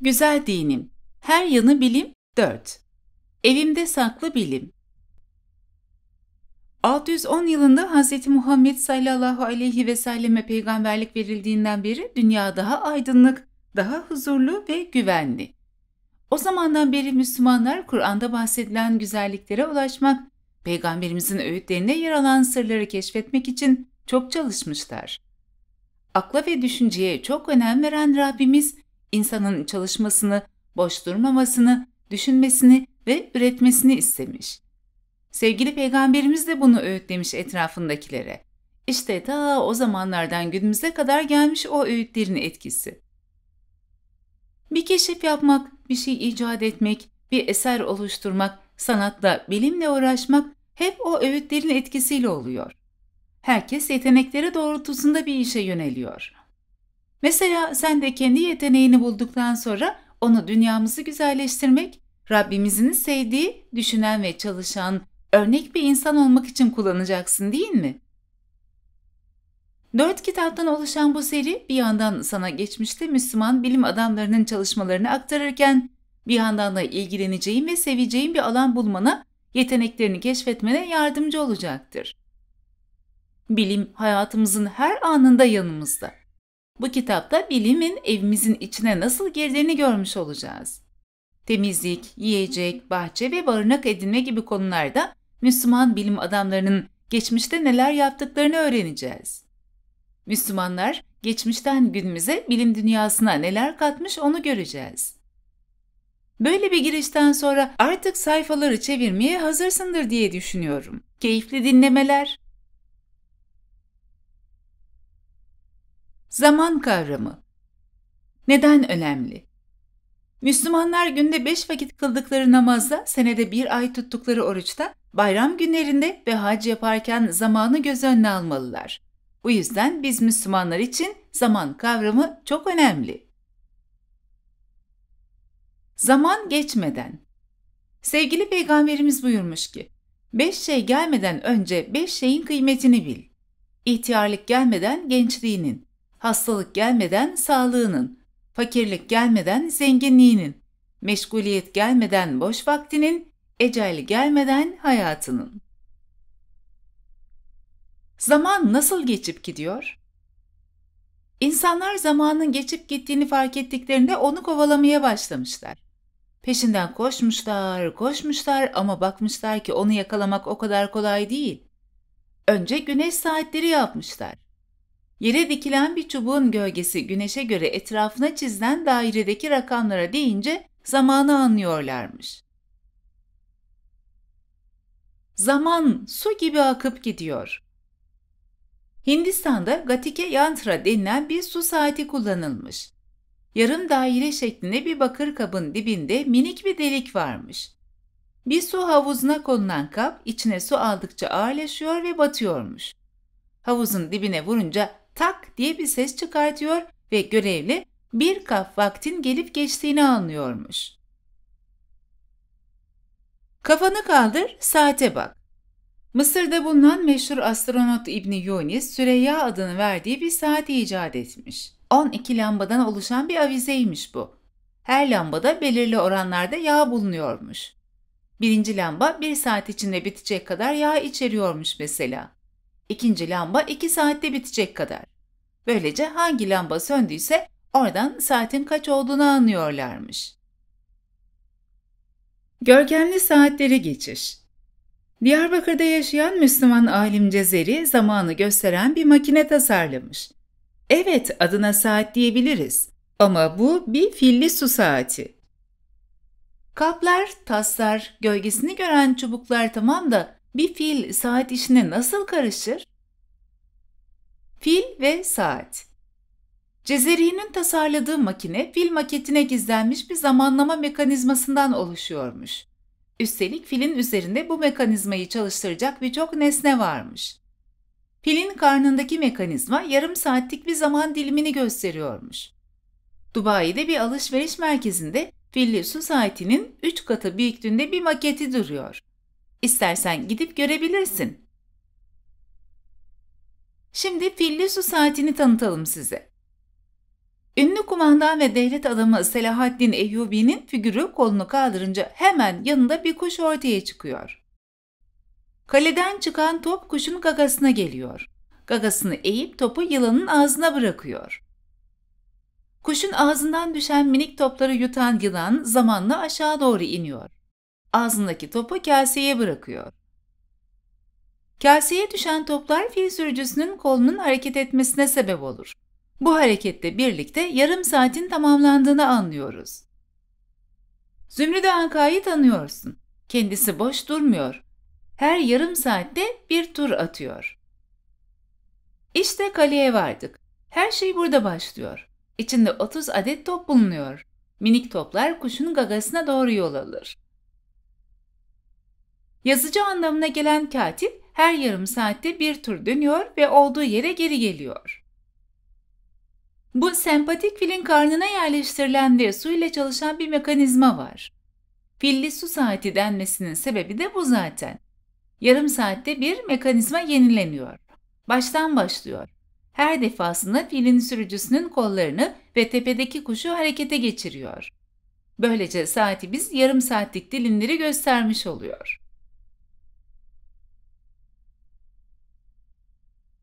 Güzel dinim. Her yanı bilim 4. Evimde saklı bilim. 610 yılında Hz. Muhammed sallallahu aleyhi ve selleme peygamberlik verildiğinden beri dünya daha aydınlık, daha huzurlu ve güvenli. O zamandan beri Müslümanlar Kur'an'da bahsedilen güzelliklere ulaşmak, peygamberimizin öğütlerine yer alan sırları keşfetmek için çok çalışmışlar. Akla ve düşünceye çok önem veren Rabbimiz insanın çalışmasını, boş durmamasını, düşünmesini ve üretmesini istemiş. Sevgili peygamberimiz de bunu öğütlemiş etrafındakilere. İşte ta o zamanlardan günümüze kadar gelmiş o öğütlerin etkisi. Bir keşif yapmak, bir şey icat etmek, bir eser oluşturmak, sanatla, bilimle uğraşmak hep o öğütlerin etkisiyle oluyor. Herkes yetenekleri doğrultusunda bir işe yöneliyor Mesela sen de kendi yeteneğini bulduktan sonra onu dünyamızı güzelleştirmek, Rabbimizin sevdiği, düşünen ve çalışan, örnek bir insan olmak için kullanacaksın değil mi? Dört kitaptan oluşan bu seri bir yandan sana geçmişte Müslüman bilim adamlarının çalışmalarını aktarırken bir yandan da ilgileneceğin ve seveceğin bir alan bulmana, yeteneklerini keşfetmene yardımcı olacaktır. Bilim hayatımızın her anında yanımızda. Bu kitapta bilimin evimizin içine nasıl girdiğini görmüş olacağız. Temizlik, yiyecek, bahçe ve barınak edinme gibi konularda Müslüman bilim adamlarının geçmişte neler yaptıklarını öğreneceğiz. Müslümanlar geçmişten günümüze bilim dünyasına neler katmış onu göreceğiz. Böyle bir girişten sonra artık sayfaları çevirmeye hazırsındır diye düşünüyorum. Keyifli dinlemeler. Zaman kavramı. Neden önemli? Müslümanlar günde beş vakit kıldıkları namazda, senede bir ay tuttukları oruçta, bayram günlerinde ve hac yaparken zamanı göz önüne almalılar. Bu yüzden biz Müslümanlar için zaman kavramı çok önemli. Zaman geçmeden Sevgili Peygamberimiz buyurmuş ki, beş şey gelmeden önce beş şeyin kıymetini bil. İhtiyarlık gelmeden gençliğinin, hastalık gelmeden sağlığının, fakirlik gelmeden zenginliğinin, meşguliyet gelmeden boş vaktinin, ecel gelmeden hayatının. Zaman nasıl geçip gidiyor? İnsanlar zamanın geçip gittiğini fark ettiklerinde onu kovalamaya başlamışlar. Peşinden koşmuşlar, koşmuşlar ama bakmışlar ki onu yakalamak o kadar kolay değil. Önce güneş saatleri yapmışlar. Yere dikilen bir çubuğun gölgesi güneşe göre etrafına çizilen dairedeki rakamlara değince zamanı anlıyorlarmış. Zaman su gibi akıp gidiyor. Hindistan'da Gatike Yantra denilen bir su saati kullanılmış. Yarım daire şeklinde bir bakır kabın dibinde minik bir delik varmış. Bir su havuzuna konulan kap içine su aldıkça ağırlaşıyor ve batıyormuş. Havuzun dibine vurunca tak diye bir ses çıkartıyor ve görevli bir kaf vaktin gelip geçtiğini anlıyormuş. Kafanı kaldır, saate bak. Mısır'da bulunan meşhur astronot İbni Yunis, Süreyya adını verdiği bir saat icat etmiş. 12 lambadan oluşan bir avizeymiş bu. Her lambada belirli oranlarda yağ bulunuyormuş. Birinci lamba bir saat içinde bitecek kadar yağ içeriyormuş mesela. İkinci lamba iki saatte bitecek kadar. Böylece hangi lamba söndüyse oradan saatin kaç olduğunu anlıyorlarmış. Görkemli saatleri geçiş Diyarbakır'da yaşayan Müslüman alim Cezeri zamanı gösteren bir makine tasarlamış. Evet adına saat diyebiliriz ama bu bir filli su saati. Kaplar, taslar, gölgesini gören çubuklar tamam da bir fil saat işine nasıl karışır? Fil ve saat. Cezeri'nin tasarladığı makine fil maketine gizlenmiş bir zamanlama mekanizmasından oluşuyormuş. Üstelik filin üzerinde bu mekanizmayı çalıştıracak birçok nesne varmış. Filin karnındaki mekanizma yarım saatlik bir zaman dilimini gösteriyormuş. Dubai'de bir alışveriş merkezinde filli su saatinin 3 katı büyüklüğünde bir maketi duruyor. İstersen gidip görebilirsin. Şimdi filli su saatini tanıtalım size. Ünlü kumandan ve devlet adamı Selahaddin Eyyubi'nin figürü kolunu kaldırınca hemen yanında bir kuş ortaya çıkıyor. Kaleden çıkan top kuşun gagasına geliyor. Gagasını eğip topu yılanın ağzına bırakıyor. Kuşun ağzından düşen minik topları yutan yılan zamanla aşağı doğru iniyor. Ağzındaki topu kaseye bırakıyor. Kaseye düşen toplar fil sürücüsünün kolunun hareket etmesine sebep olur. Bu hareketle birlikte yarım saatin tamamlandığını anlıyoruz. Zümrüde Anka'yı tanıyorsun. Kendisi boş durmuyor. Her yarım saatte bir tur atıyor. İşte kaleye vardık. Her şey burada başlıyor. İçinde 30 adet top bulunuyor. Minik toplar kuşun gagasına doğru yol alır. Yazıcı anlamına gelen katip her yarım saatte bir tur dönüyor ve olduğu yere geri geliyor. Bu sempatik filin karnına yerleştirilen ve su ile çalışan bir mekanizma var. Filli su saati denmesinin sebebi de bu zaten. Yarım saatte bir mekanizma yenileniyor. Baştan başlıyor. Her defasında filin sürücüsünün kollarını ve tepedeki kuşu harekete geçiriyor. Böylece saati biz yarım saatlik dilimleri göstermiş oluyor.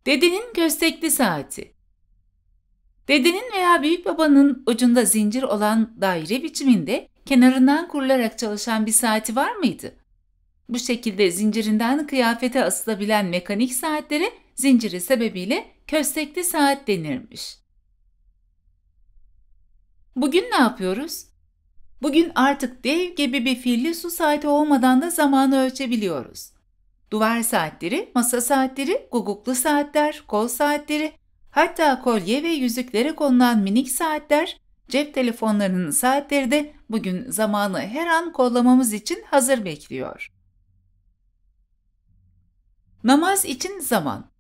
Dedenin köstekli saati. Dedenin veya büyük babanın ucunda zincir olan daire biçiminde kenarından kurularak çalışan bir saati var mıydı? Bu şekilde zincirinden kıyafete asılabilen mekanik saatlere zinciri sebebiyle köstekli saat denirmiş. Bugün ne yapıyoruz? Bugün artık dev gibi bir filli su saati olmadan da zamanı ölçebiliyoruz. Duvar saatleri, masa saatleri, guguklu saatler, kol saatleri, hatta kolye ve yüzüklere konulan minik saatler, cep telefonlarının saatleri de bugün zamanı her an kollamamız için hazır bekliyor. Namaz için zaman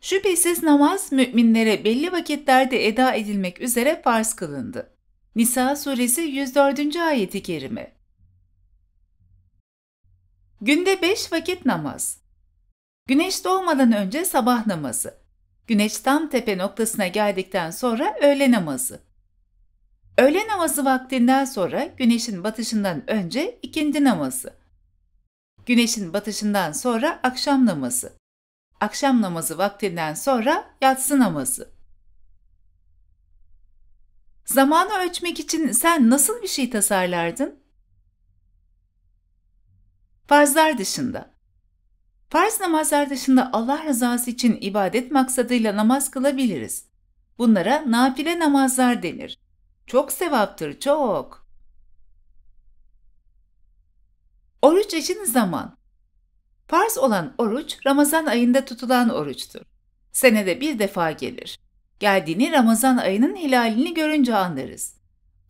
Şüphesiz namaz müminlere belli vakitlerde eda edilmek üzere farz kılındı. Nisa suresi 104. ayeti kerime Günde 5 vakit namaz. Güneş doğmadan önce sabah namazı. Güneş tam tepe noktasına geldikten sonra öğle namazı. Öğle namazı vaktinden sonra güneşin batışından önce ikindi namazı. Güneşin batışından sonra akşam namazı. Akşam namazı vaktinden sonra yatsı namazı. Zamanı ölçmek için sen nasıl bir şey tasarlardın? Farzlar dışında Farz namazlar dışında Allah rızası için ibadet maksadıyla namaz kılabiliriz. Bunlara nafile namazlar denir. Çok sevaptır, çok. Oruç için zaman Farz olan oruç, Ramazan ayında tutulan oruçtur. Senede bir defa gelir. Geldiğini Ramazan ayının hilalini görünce anlarız.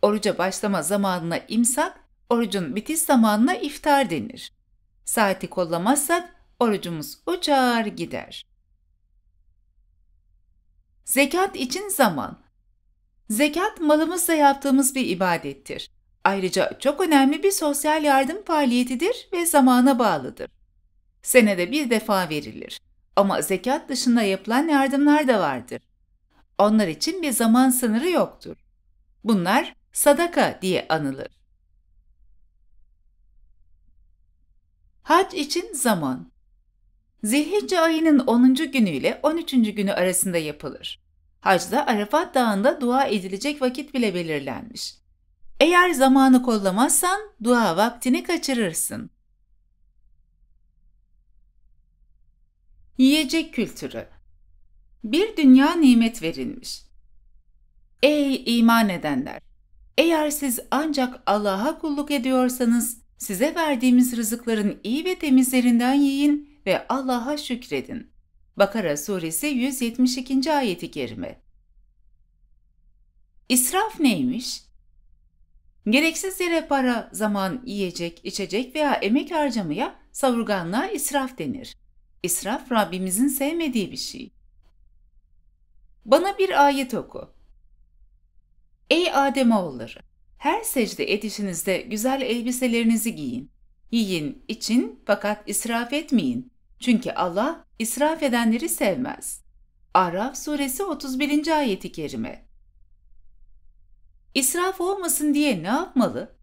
Oruca başlama zamanına imsak, orucun bitiş zamanına iftar denir. Saati kollamazsak orucumuz uçar gider. Zekat için zaman. Zekat malımızla yaptığımız bir ibadettir. Ayrıca çok önemli bir sosyal yardım faaliyetidir ve zamana bağlıdır. Senede bir defa verilir. Ama zekat dışında yapılan yardımlar da vardır. Onlar için bir zaman sınırı yoktur. Bunlar sadaka diye anılır. Hac için zaman. Zilhicce ayının 10. günü ile 13. günü arasında yapılır. Hacda Arafat Dağı'nda dua edilecek vakit bile belirlenmiş. Eğer zamanı kollamazsan dua vaktini kaçırırsın. Yiyecek kültürü Bir dünya nimet verilmiş. Ey iman edenler! Eğer siz ancak Allah'a kulluk ediyorsanız Size verdiğimiz rızıkların iyi ve temizlerinden yiyin ve Allah'a şükredin. Bakara suresi 172. ayeti kerime. İsraf neymiş? Gereksiz yere para, zaman, yiyecek, içecek veya emek harcamaya savurganlığa israf denir. İsraf Rabbimizin sevmediği bir şey. Bana bir ayet oku. Ey Ademoğulları! Her secde edişinizde güzel elbiselerinizi giyin. Yiyin, için fakat israf etmeyin. Çünkü Allah israf edenleri sevmez. Araf suresi 31. ayeti kerime. İsraf olmasın diye ne yapmalı?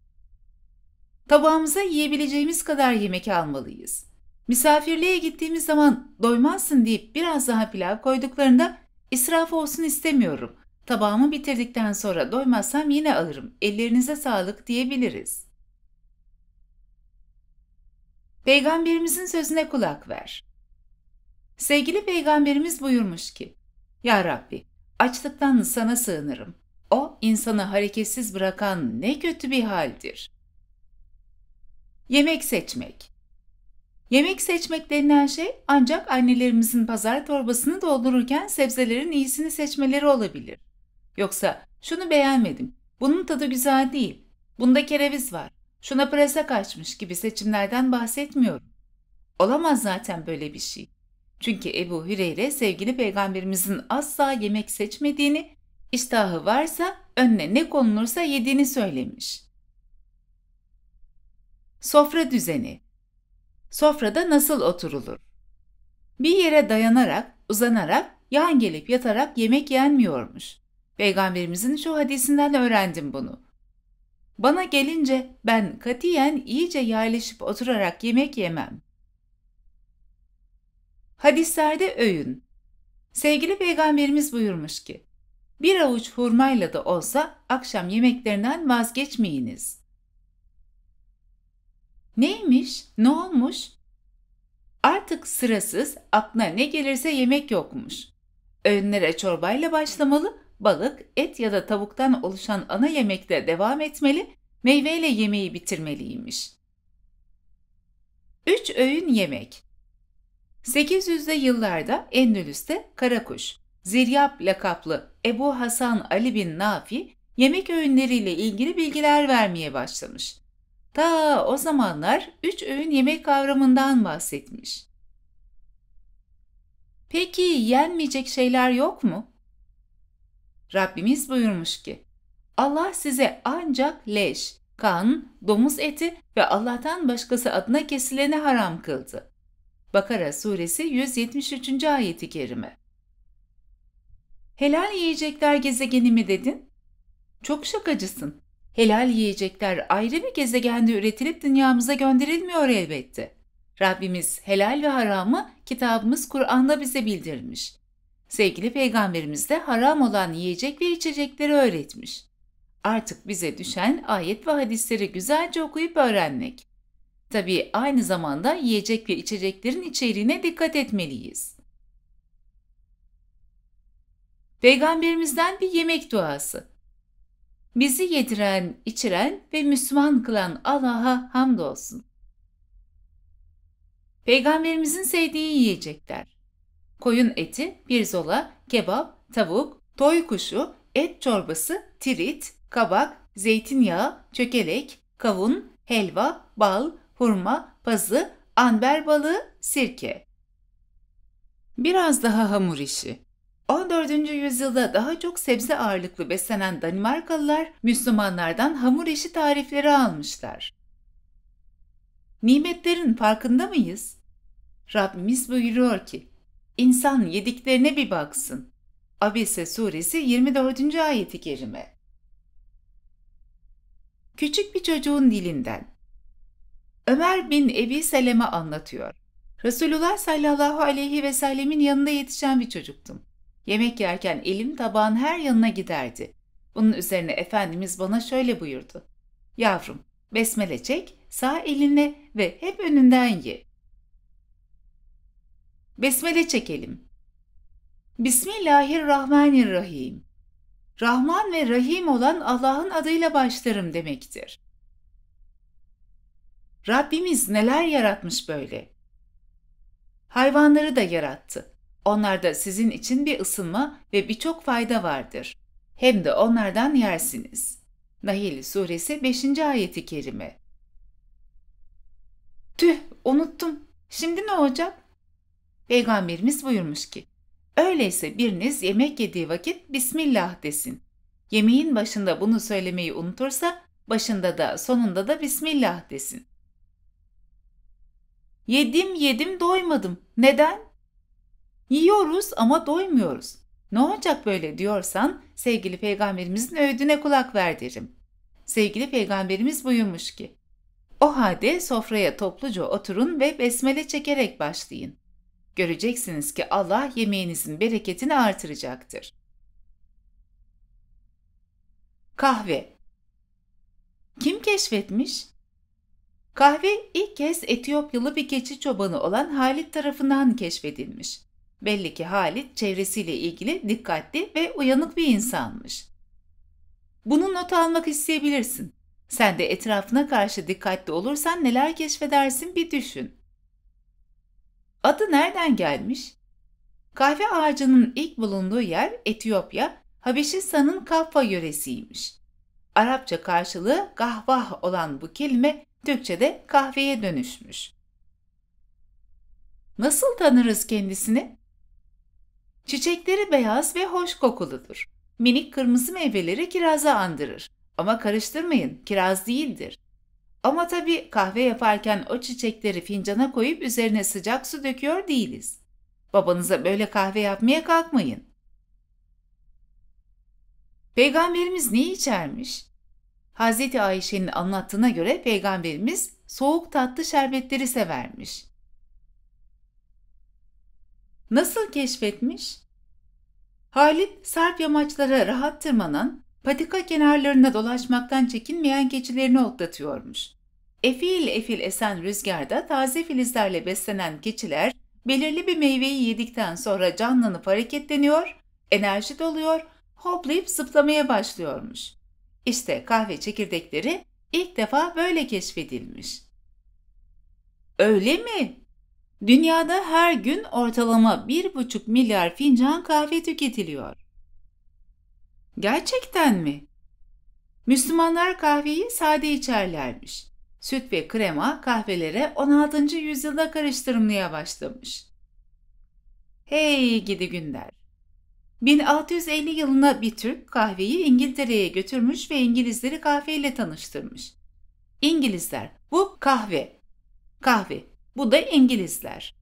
Tabağımıza yiyebileceğimiz kadar yemek almalıyız. Misafirliğe gittiğimiz zaman doymazsın deyip biraz daha pilav koyduklarında israf olsun istemiyorum. Tabağımı bitirdikten sonra doymazsam yine alırım. Ellerinize sağlık diyebiliriz. Peygamberimizin sözüne kulak ver. Sevgili peygamberimiz buyurmuş ki, Ya Rabbi, açlıktan sana sığınırım. O, insanı hareketsiz bırakan ne kötü bir haldir. Yemek seçmek Yemek seçmek denilen şey ancak annelerimizin pazar torbasını doldururken sebzelerin iyisini seçmeleri olabilir. Yoksa şunu beğenmedim, bunun tadı güzel değil, bunda kereviz var, şuna prese kaçmış gibi seçimlerden bahsetmiyorum. Olamaz zaten böyle bir şey. Çünkü Ebu Hüreyre sevgili peygamberimizin asla yemek seçmediğini, iştahı varsa önüne ne konulursa yediğini söylemiş. Sofra düzeni Sofrada nasıl oturulur? Bir yere dayanarak, uzanarak, yan gelip yatarak yemek yenmiyormuş. Peygamberimizin şu hadisinden öğrendim bunu. Bana gelince ben katiyen iyice yerleşip oturarak yemek yemem. Hadislerde öğün. Sevgili Peygamberimiz buyurmuş ki, bir avuç hurmayla da olsa akşam yemeklerinden vazgeçmeyiniz. Neymiş, ne olmuş? Artık sırasız aklına ne gelirse yemek yokmuş. Öğünlere çorbayla başlamalı, balık, et ya da tavuktan oluşan ana yemekte devam etmeli, meyveyle yemeği bitirmeliymiş. 3 öğün yemek 800'lü yıllarda Endülüs'te Karakuş, Ziryap lakaplı Ebu Hasan Ali bin Nafi yemek öğünleriyle ilgili bilgiler vermeye başlamış. Ta o zamanlar üç öğün yemek kavramından bahsetmiş. Peki yenmeyecek şeyler yok mu? Rabbimiz buyurmuş ki Allah size ancak leş, kan, domuz eti ve Allah'tan başkası adına kesileni haram kıldı. Bakara suresi 173. ayeti kerime. Helal yiyecekler gezegeni mi dedin? Çok şakacısın. Helal yiyecekler ayrı bir gezegende üretilip dünyamıza gönderilmiyor elbette. Rabbimiz helal ve haramı kitabımız Kur'an'da bize bildirmiş. Sevgili peygamberimiz de haram olan yiyecek ve içecekleri öğretmiş. Artık bize düşen ayet ve hadisleri güzelce okuyup öğrenmek. Tabii aynı zamanda yiyecek ve içeceklerin içeriğine dikkat etmeliyiz. Peygamberimizden bir yemek duası. Bizi yediren, içiren ve Müslüman kılan Allah'a hamdolsun. Peygamberimizin sevdiği yiyecekler koyun eti, birzola, kebap, tavuk, toy kuşu, et çorbası, tirit, kabak, zeytinyağı, çökelek, kavun, helva, bal, hurma, pazı, anber balığı, sirke. Biraz daha hamur işi. 14. yüzyılda daha çok sebze ağırlıklı beslenen Danimarkalılar Müslümanlardan hamur işi tarifleri almışlar. Nimetlerin farkında mıyız? Rabbimiz buyuruyor ki, İnsan yediklerine bir baksın. Abise suresi 24. ayeti kerime. Küçük bir çocuğun dilinden. Ömer bin Ebi Seleme anlatıyor. Resulullah sallallahu aleyhi ve sellemin yanında yetişen bir çocuktum. Yemek yerken elim tabağın her yanına giderdi. Bunun üzerine Efendimiz bana şöyle buyurdu. Yavrum, besmele çek, sağ elinle ve hep önünden ye. Besmele çekelim. Bismillahirrahmanirrahim. Rahman ve Rahim olan Allah'ın adıyla başlarım demektir. Rabbimiz neler yaratmış böyle? Hayvanları da yarattı. Onlarda sizin için bir ısınma ve birçok fayda vardır. Hem de onlardan yersiniz. Nahil Suresi 5. ayeti kerime. Tüh unuttum. Şimdi ne olacak? Peygamberimiz buyurmuş ki, Öyleyse biriniz yemek yediği vakit Bismillah desin. Yemeğin başında bunu söylemeyi unutursa başında da sonunda da Bismillah desin. Yedim yedim doymadım. Neden? Yiyoruz ama doymuyoruz. Ne olacak böyle diyorsan sevgili peygamberimizin öğüdüne kulak ver derim. Sevgili peygamberimiz buyurmuş ki, o halde sofraya topluca oturun ve besmele çekerek başlayın. Göreceksiniz ki Allah yemeğinizin bereketini artıracaktır. Kahve Kim keşfetmiş? Kahve ilk kez Etiyopyalı bir keçi çobanı olan Halit tarafından keşfedilmiş. Belli ki Halit çevresiyle ilgili dikkatli ve uyanık bir insanmış. Bunu not almak isteyebilirsin. Sen de etrafına karşı dikkatli olursan neler keşfedersin bir düşün. Adı nereden gelmiş? Kahve ağacının ilk bulunduğu yer Etiyopya, Habeşistan'ın Kaffa yöresiymiş. Arapça karşılığı kahvah olan bu kelime Türkçe'de kahveye dönüşmüş. Nasıl tanırız kendisini? Çiçekleri beyaz ve hoş kokuludur. Minik kırmızı meyveleri kiraza andırır. Ama karıştırmayın, kiraz değildir. Ama tabii kahve yaparken o çiçekleri fincana koyup üzerine sıcak su döküyor değiliz. Babanıza böyle kahve yapmaya kalkmayın. Peygamberimiz ne içermiş? Hazreti Ayşe'nin anlattığına göre peygamberimiz soğuk tatlı şerbetleri severmiş. Nasıl keşfetmiş? Halit, Sarp yamaçlara rahat tırmanan patika kenarlarında dolaşmaktan çekinmeyen keçilerini otlatıyormuş. Efil efil esen rüzgarda taze filizlerle beslenen keçiler belirli bir meyveyi yedikten sonra canlanıp hareketleniyor, enerji doluyor, hoplayıp zıplamaya başlıyormuş. İşte kahve çekirdekleri ilk defa böyle keşfedilmiş. Öyle mi? Dünyada her gün ortalama 1,5 milyar fincan kahve tüketiliyor. Gerçekten mi? Müslümanlar kahveyi sade içerlermiş. Süt ve krema kahvelere 16. yüzyılda karıştırmaya başlamış. Hey gidi günler. 1650 yılına bir Türk kahveyi İngiltere'ye götürmüş ve İngilizleri kahveyle tanıştırmış. İngilizler bu kahve. Kahve bu da İngilizler.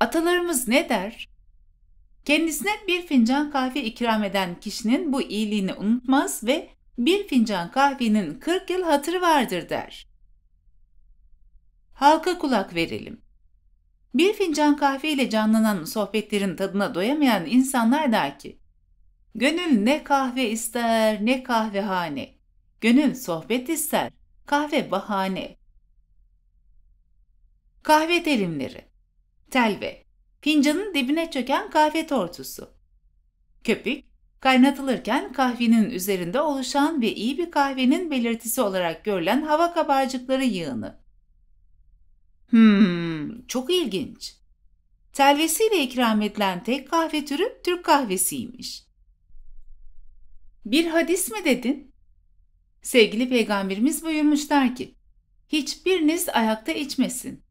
Atalarımız ne der? Kendisine bir fincan kahve ikram eden kişinin bu iyiliğini unutmaz ve bir fincan kahvenin 40 yıl hatırı vardır der. Halka kulak verelim. Bir fincan kahve ile canlanan sohbetlerin tadına doyamayan insanlar der ki, Gönül ne kahve ister ne kahvehane. Gönül sohbet ister, kahve bahane. Kahve terimleri Telve fincanın dibine çöken kahve tortusu. Köpük, kaynatılırken kahvenin üzerinde oluşan ve iyi bir kahvenin belirtisi olarak görülen hava kabarcıkları yığını. Hmm, çok ilginç. Telvesiyle ikram edilen tek kahve türü Türk kahvesiymiş. Bir hadis mi dedin? Sevgili peygamberimiz buyurmuşlar ki, hiçbiriniz ayakta içmesin.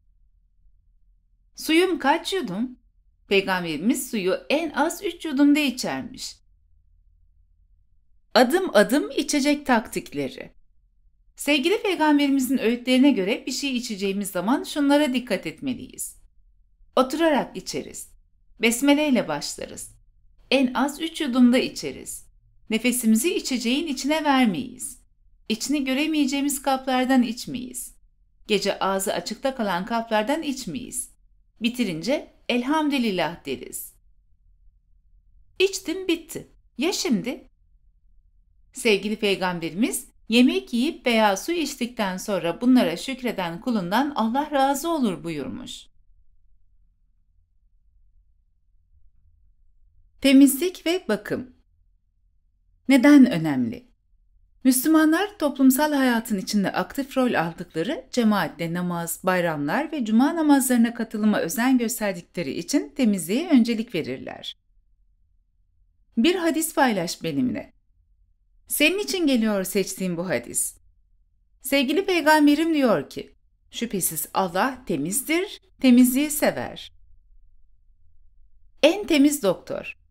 Suyum kaç yudum? Peygamberimiz suyu en az 3 yudumda içermiş. Adım adım içecek taktikleri. Sevgili peygamberimizin öğütlerine göre bir şey içeceğimiz zaman şunlara dikkat etmeliyiz. Oturarak içeriz. Besmele ile başlarız. En az 3 yudumda içeriz. Nefesimizi içeceğin içine vermeyiz. İçini göremeyeceğimiz kaplardan içmeyiz. Gece ağzı açıkta kalan kaplardan içmeyiz. Bitirince elhamdülillah deriz. İçtim bitti. Ya şimdi? Sevgili Peygamberimiz yemek yiyip veya su içtikten sonra bunlara şükreden kulundan Allah razı olur buyurmuş. Temizlik ve bakım neden önemli? Müslümanlar toplumsal hayatın içinde aktif rol aldıkları cemaatle namaz, bayramlar ve cuma namazlarına katılıma özen gösterdikleri için temizliğe öncelik verirler. Bir hadis paylaş benimle. Senin için geliyor seçtiğim bu hadis. Sevgili peygamberim diyor ki, şüphesiz Allah temizdir, temizliği sever. En temiz doktor.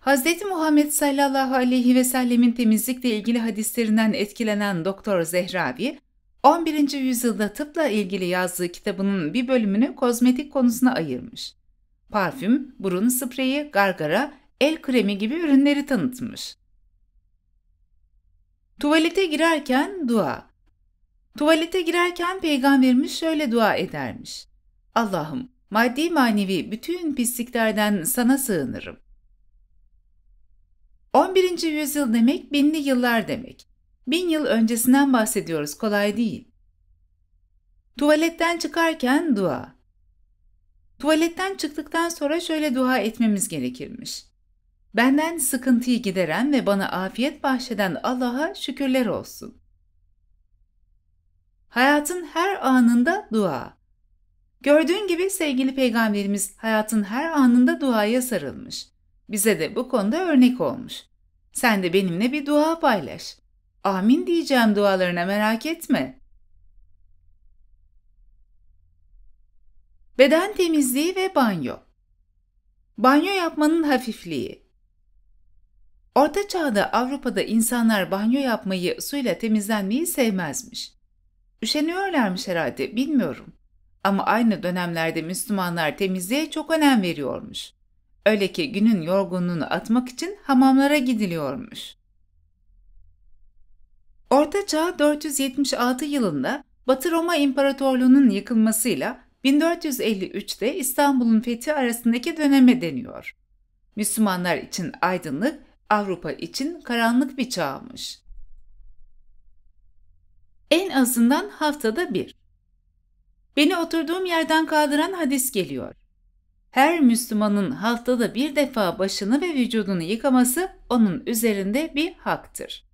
Hz. Muhammed sallallahu aleyhi ve sellemin temizlikle ilgili hadislerinden etkilenen Doktor Zehravi, 11. yüzyılda tıpla ilgili yazdığı kitabının bir bölümünü kozmetik konusuna ayırmış. Parfüm, burun spreyi, gargara, el kremi gibi ürünleri tanıtmış. Tuvalete girerken dua. Tuvalete girerken peygamberimiz şöyle dua edermiş. Allah'ım maddi manevi bütün pisliklerden sana sığınırım. 11. yüzyıl demek binli yıllar demek. Bin yıl öncesinden bahsediyoruz, kolay değil. Tuvaletten çıkarken dua. Tuvaletten çıktıktan sonra şöyle dua etmemiz gerekirmiş. Benden sıkıntıyı gideren ve bana afiyet bahşeden Allah'a şükürler olsun. Hayatın her anında dua. Gördüğün gibi sevgili peygamberimiz hayatın her anında duaya sarılmış. Bize de bu konuda örnek olmuş. Sen de benimle bir dua paylaş. Amin diyeceğim dualarına merak etme. Beden temizliği ve banyo. Banyo yapmanın hafifliği. Orta Çağ'da Avrupa'da insanlar banyo yapmayı suyla temizlenmeyi sevmezmiş. Üşeniyorlarmış herhalde bilmiyorum. Ama aynı dönemlerde Müslümanlar temizliğe çok önem veriyormuş. Öyle ki günün yorgunluğunu atmak için hamamlara gidiliyormuş. Orta Çağ 476 yılında Batı Roma İmparatorluğu'nun yıkılmasıyla 1453'te İstanbul'un fethi arasındaki döneme deniyor. Müslümanlar için aydınlık, Avrupa için karanlık bir çağmış. En azından haftada bir. Beni oturduğum yerden kaldıran hadis geliyor her Müslümanın haftada bir defa başını ve vücudunu yıkaması onun üzerinde bir haktır.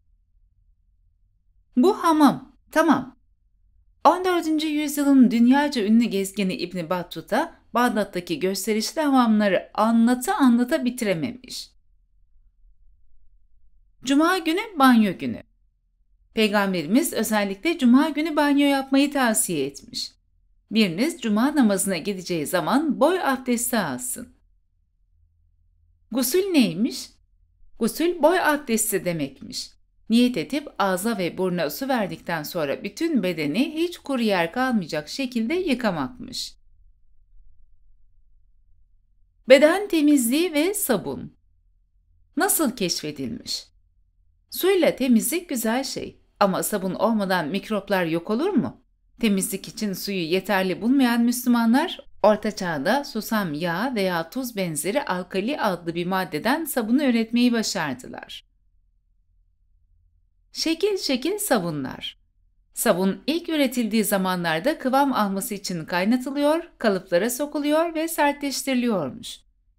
Bu hamam, tamam. 14. yüzyılın dünyaca ünlü gezgini İbni Battuta, Bağdat'taki gösterişli hamamları anlata anlata bitirememiş. Cuma günü banyo günü. Peygamberimiz özellikle cuma günü banyo yapmayı tavsiye etmiş. Biriniz cuma namazına gideceği zaman boy abdesti alsın. Gusül neymiş? Gusül boy abdesti demekmiş. Niyet edip ağza ve burna su verdikten sonra bütün bedeni hiç kuru yer kalmayacak şekilde yıkamakmış. Beden temizliği ve sabun Nasıl keşfedilmiş? Suyla temizlik güzel şey ama sabun olmadan mikroplar yok olur mu? Temizlik için suyu yeterli bulmayan Müslümanlar Orta Çağ'da susam yağı veya tuz benzeri alkali adlı bir maddeden sabunu üretmeyi başardılar. Şekil şekil sabunlar. Sabun ilk üretildiği zamanlarda kıvam alması için kaynatılıyor, kalıplara sokuluyor ve sertleştiriliyormuş.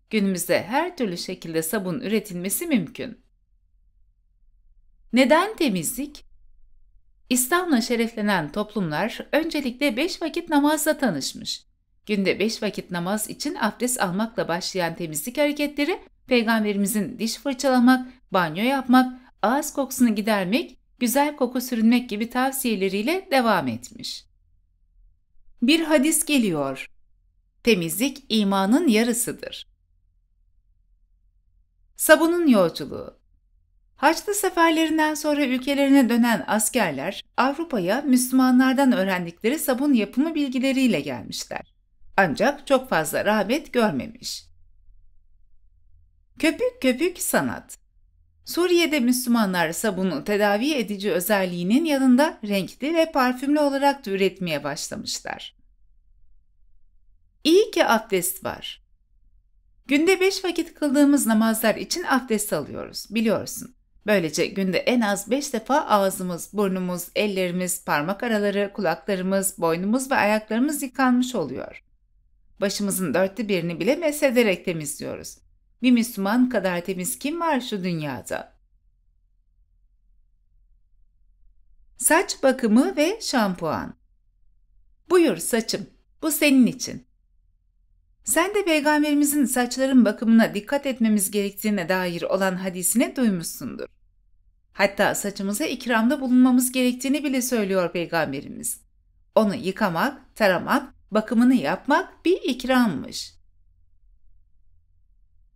Günümüzde her türlü şekilde sabun üretilmesi mümkün. Neden temizlik? İslam'la şereflenen toplumlar öncelikle beş vakit namazla tanışmış. Günde beş vakit namaz için abdest almakla başlayan temizlik hareketleri, peygamberimizin diş fırçalamak, banyo yapmak, ağız kokusunu gidermek, güzel koku sürünmek gibi tavsiyeleriyle devam etmiş. Bir hadis geliyor. Temizlik imanın yarısıdır. Sabunun yolculuğu Haçlı seferlerinden sonra ülkelerine dönen askerler Avrupa'ya Müslümanlardan öğrendikleri sabun yapımı bilgileriyle gelmişler. Ancak çok fazla rağbet görmemiş. Köpük köpük sanat Suriye'de Müslümanlar sabunu tedavi edici özelliğinin yanında renkli ve parfümlü olarak da üretmeye başlamışlar. İyi ki abdest var. Günde beş vakit kıldığımız namazlar için abdest alıyoruz, biliyorsun. Böylece günde en az 5 defa ağzımız, burnumuz, ellerimiz, parmak araları, kulaklarımız, boynumuz ve ayaklarımız yıkanmış oluyor. Başımızın dörtte birini bile mesederek temizliyoruz. Bir Müslüman kadar temiz kim var şu dünyada? Saç bakımı ve şampuan. Buyur saçım, bu senin için. Sen de peygamberimizin saçların bakımına dikkat etmemiz gerektiğine dair olan hadisini duymuşsundur. Hatta saçımıza ikramda bulunmamız gerektiğini bile söylüyor peygamberimiz. Onu yıkamak, taramak, bakımını yapmak bir ikrammış.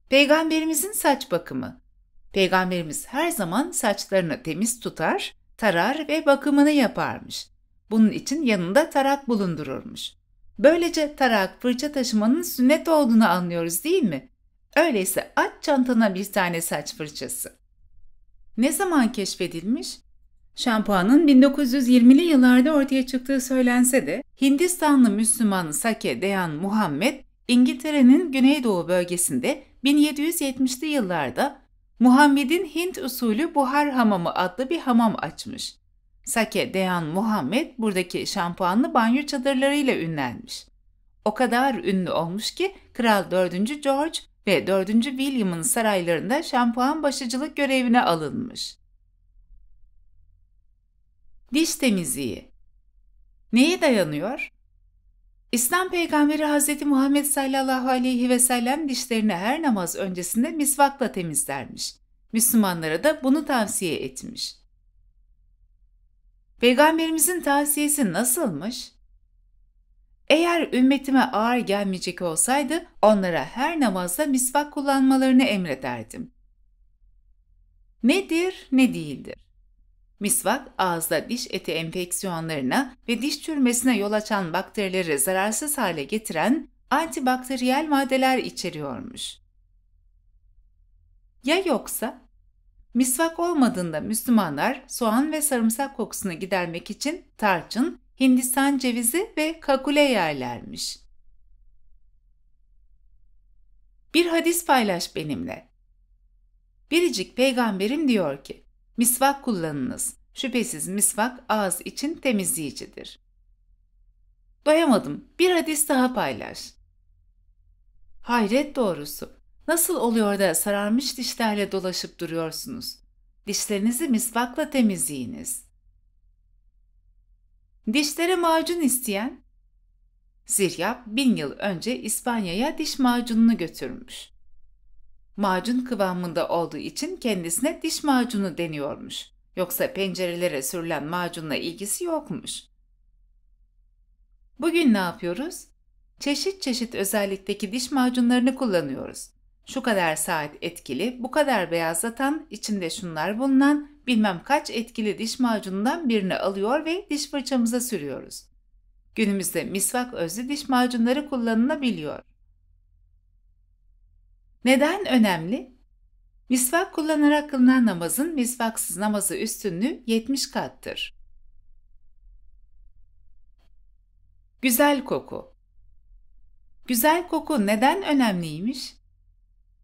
Peygamberimizin saç bakımı. Peygamberimiz her zaman saçlarını temiz tutar, tarar ve bakımını yaparmış. Bunun için yanında tarak bulundururmuş. Böylece tarak fırça taşımanın sünnet olduğunu anlıyoruz değil mi? Öyleyse aç çantana bir tane saç fırçası ne zaman keşfedilmiş? Şampuanın 1920'li yıllarda ortaya çıktığı söylense de Hindistanlı Müslüman Sake Deyan Muhammed İngiltere'nin güneydoğu bölgesinde 1770'li yıllarda Muhammed'in Hint usulü buhar hamamı adlı bir hamam açmış. Sake Deyan Muhammed buradaki şampuanlı banyo çadırlarıyla ünlenmiş. O kadar ünlü olmuş ki Kral 4. George ve 4. William'ın saraylarında şampuan başıcılık görevine alınmış. Diş temizliği Neye dayanıyor? İslam peygamberi Hz. Muhammed sallallahu aleyhi ve sellem dişlerini her namaz öncesinde misvakla temizlermiş. Müslümanlara da bunu tavsiye etmiş. Peygamberimizin tavsiyesi nasılmış? Eğer ümmetime ağır gelmeyecek olsaydı onlara her namazda misvak kullanmalarını emrederdim. Nedir ne değildir? Misvak ağızda diş eti enfeksiyonlarına ve diş çürümesine yol açan bakterileri zararsız hale getiren antibakteriyel maddeler içeriyormuş. Ya yoksa? Misvak olmadığında Müslümanlar soğan ve sarımsak kokusunu gidermek için tarçın Hindistan cevizi ve kakule yerlermiş. Bir hadis paylaş benimle. Biricik peygamberim diyor ki, misvak kullanınız. Şüphesiz misvak ağız için temizleyicidir. Doyamadım. Bir hadis daha paylaş. Hayret doğrusu. Nasıl oluyor da sararmış dişlerle dolaşıp duruyorsunuz? Dişlerinizi misvakla temizleyiniz.'' Dişlere macun isteyen Ziryap bin yıl önce İspanya'ya diş macununu götürmüş. Macun kıvamında olduğu için kendisine diş macunu deniyormuş. Yoksa pencerelere sürülen macunla ilgisi yokmuş. Bugün ne yapıyoruz? Çeşit çeşit özellikteki diş macunlarını kullanıyoruz. Şu kadar saat etkili, bu kadar beyazlatan, içinde şunlar bulunan, bilmem kaç etkili diş macunundan birini alıyor ve diş fırçamıza sürüyoruz. Günümüzde misvak özlü diş macunları kullanılabiliyor. Neden önemli? Misvak kullanarak kılınan namazın misvaksız namazı üstünlüğü 70 kattır. Güzel koku Güzel koku neden önemliymiş?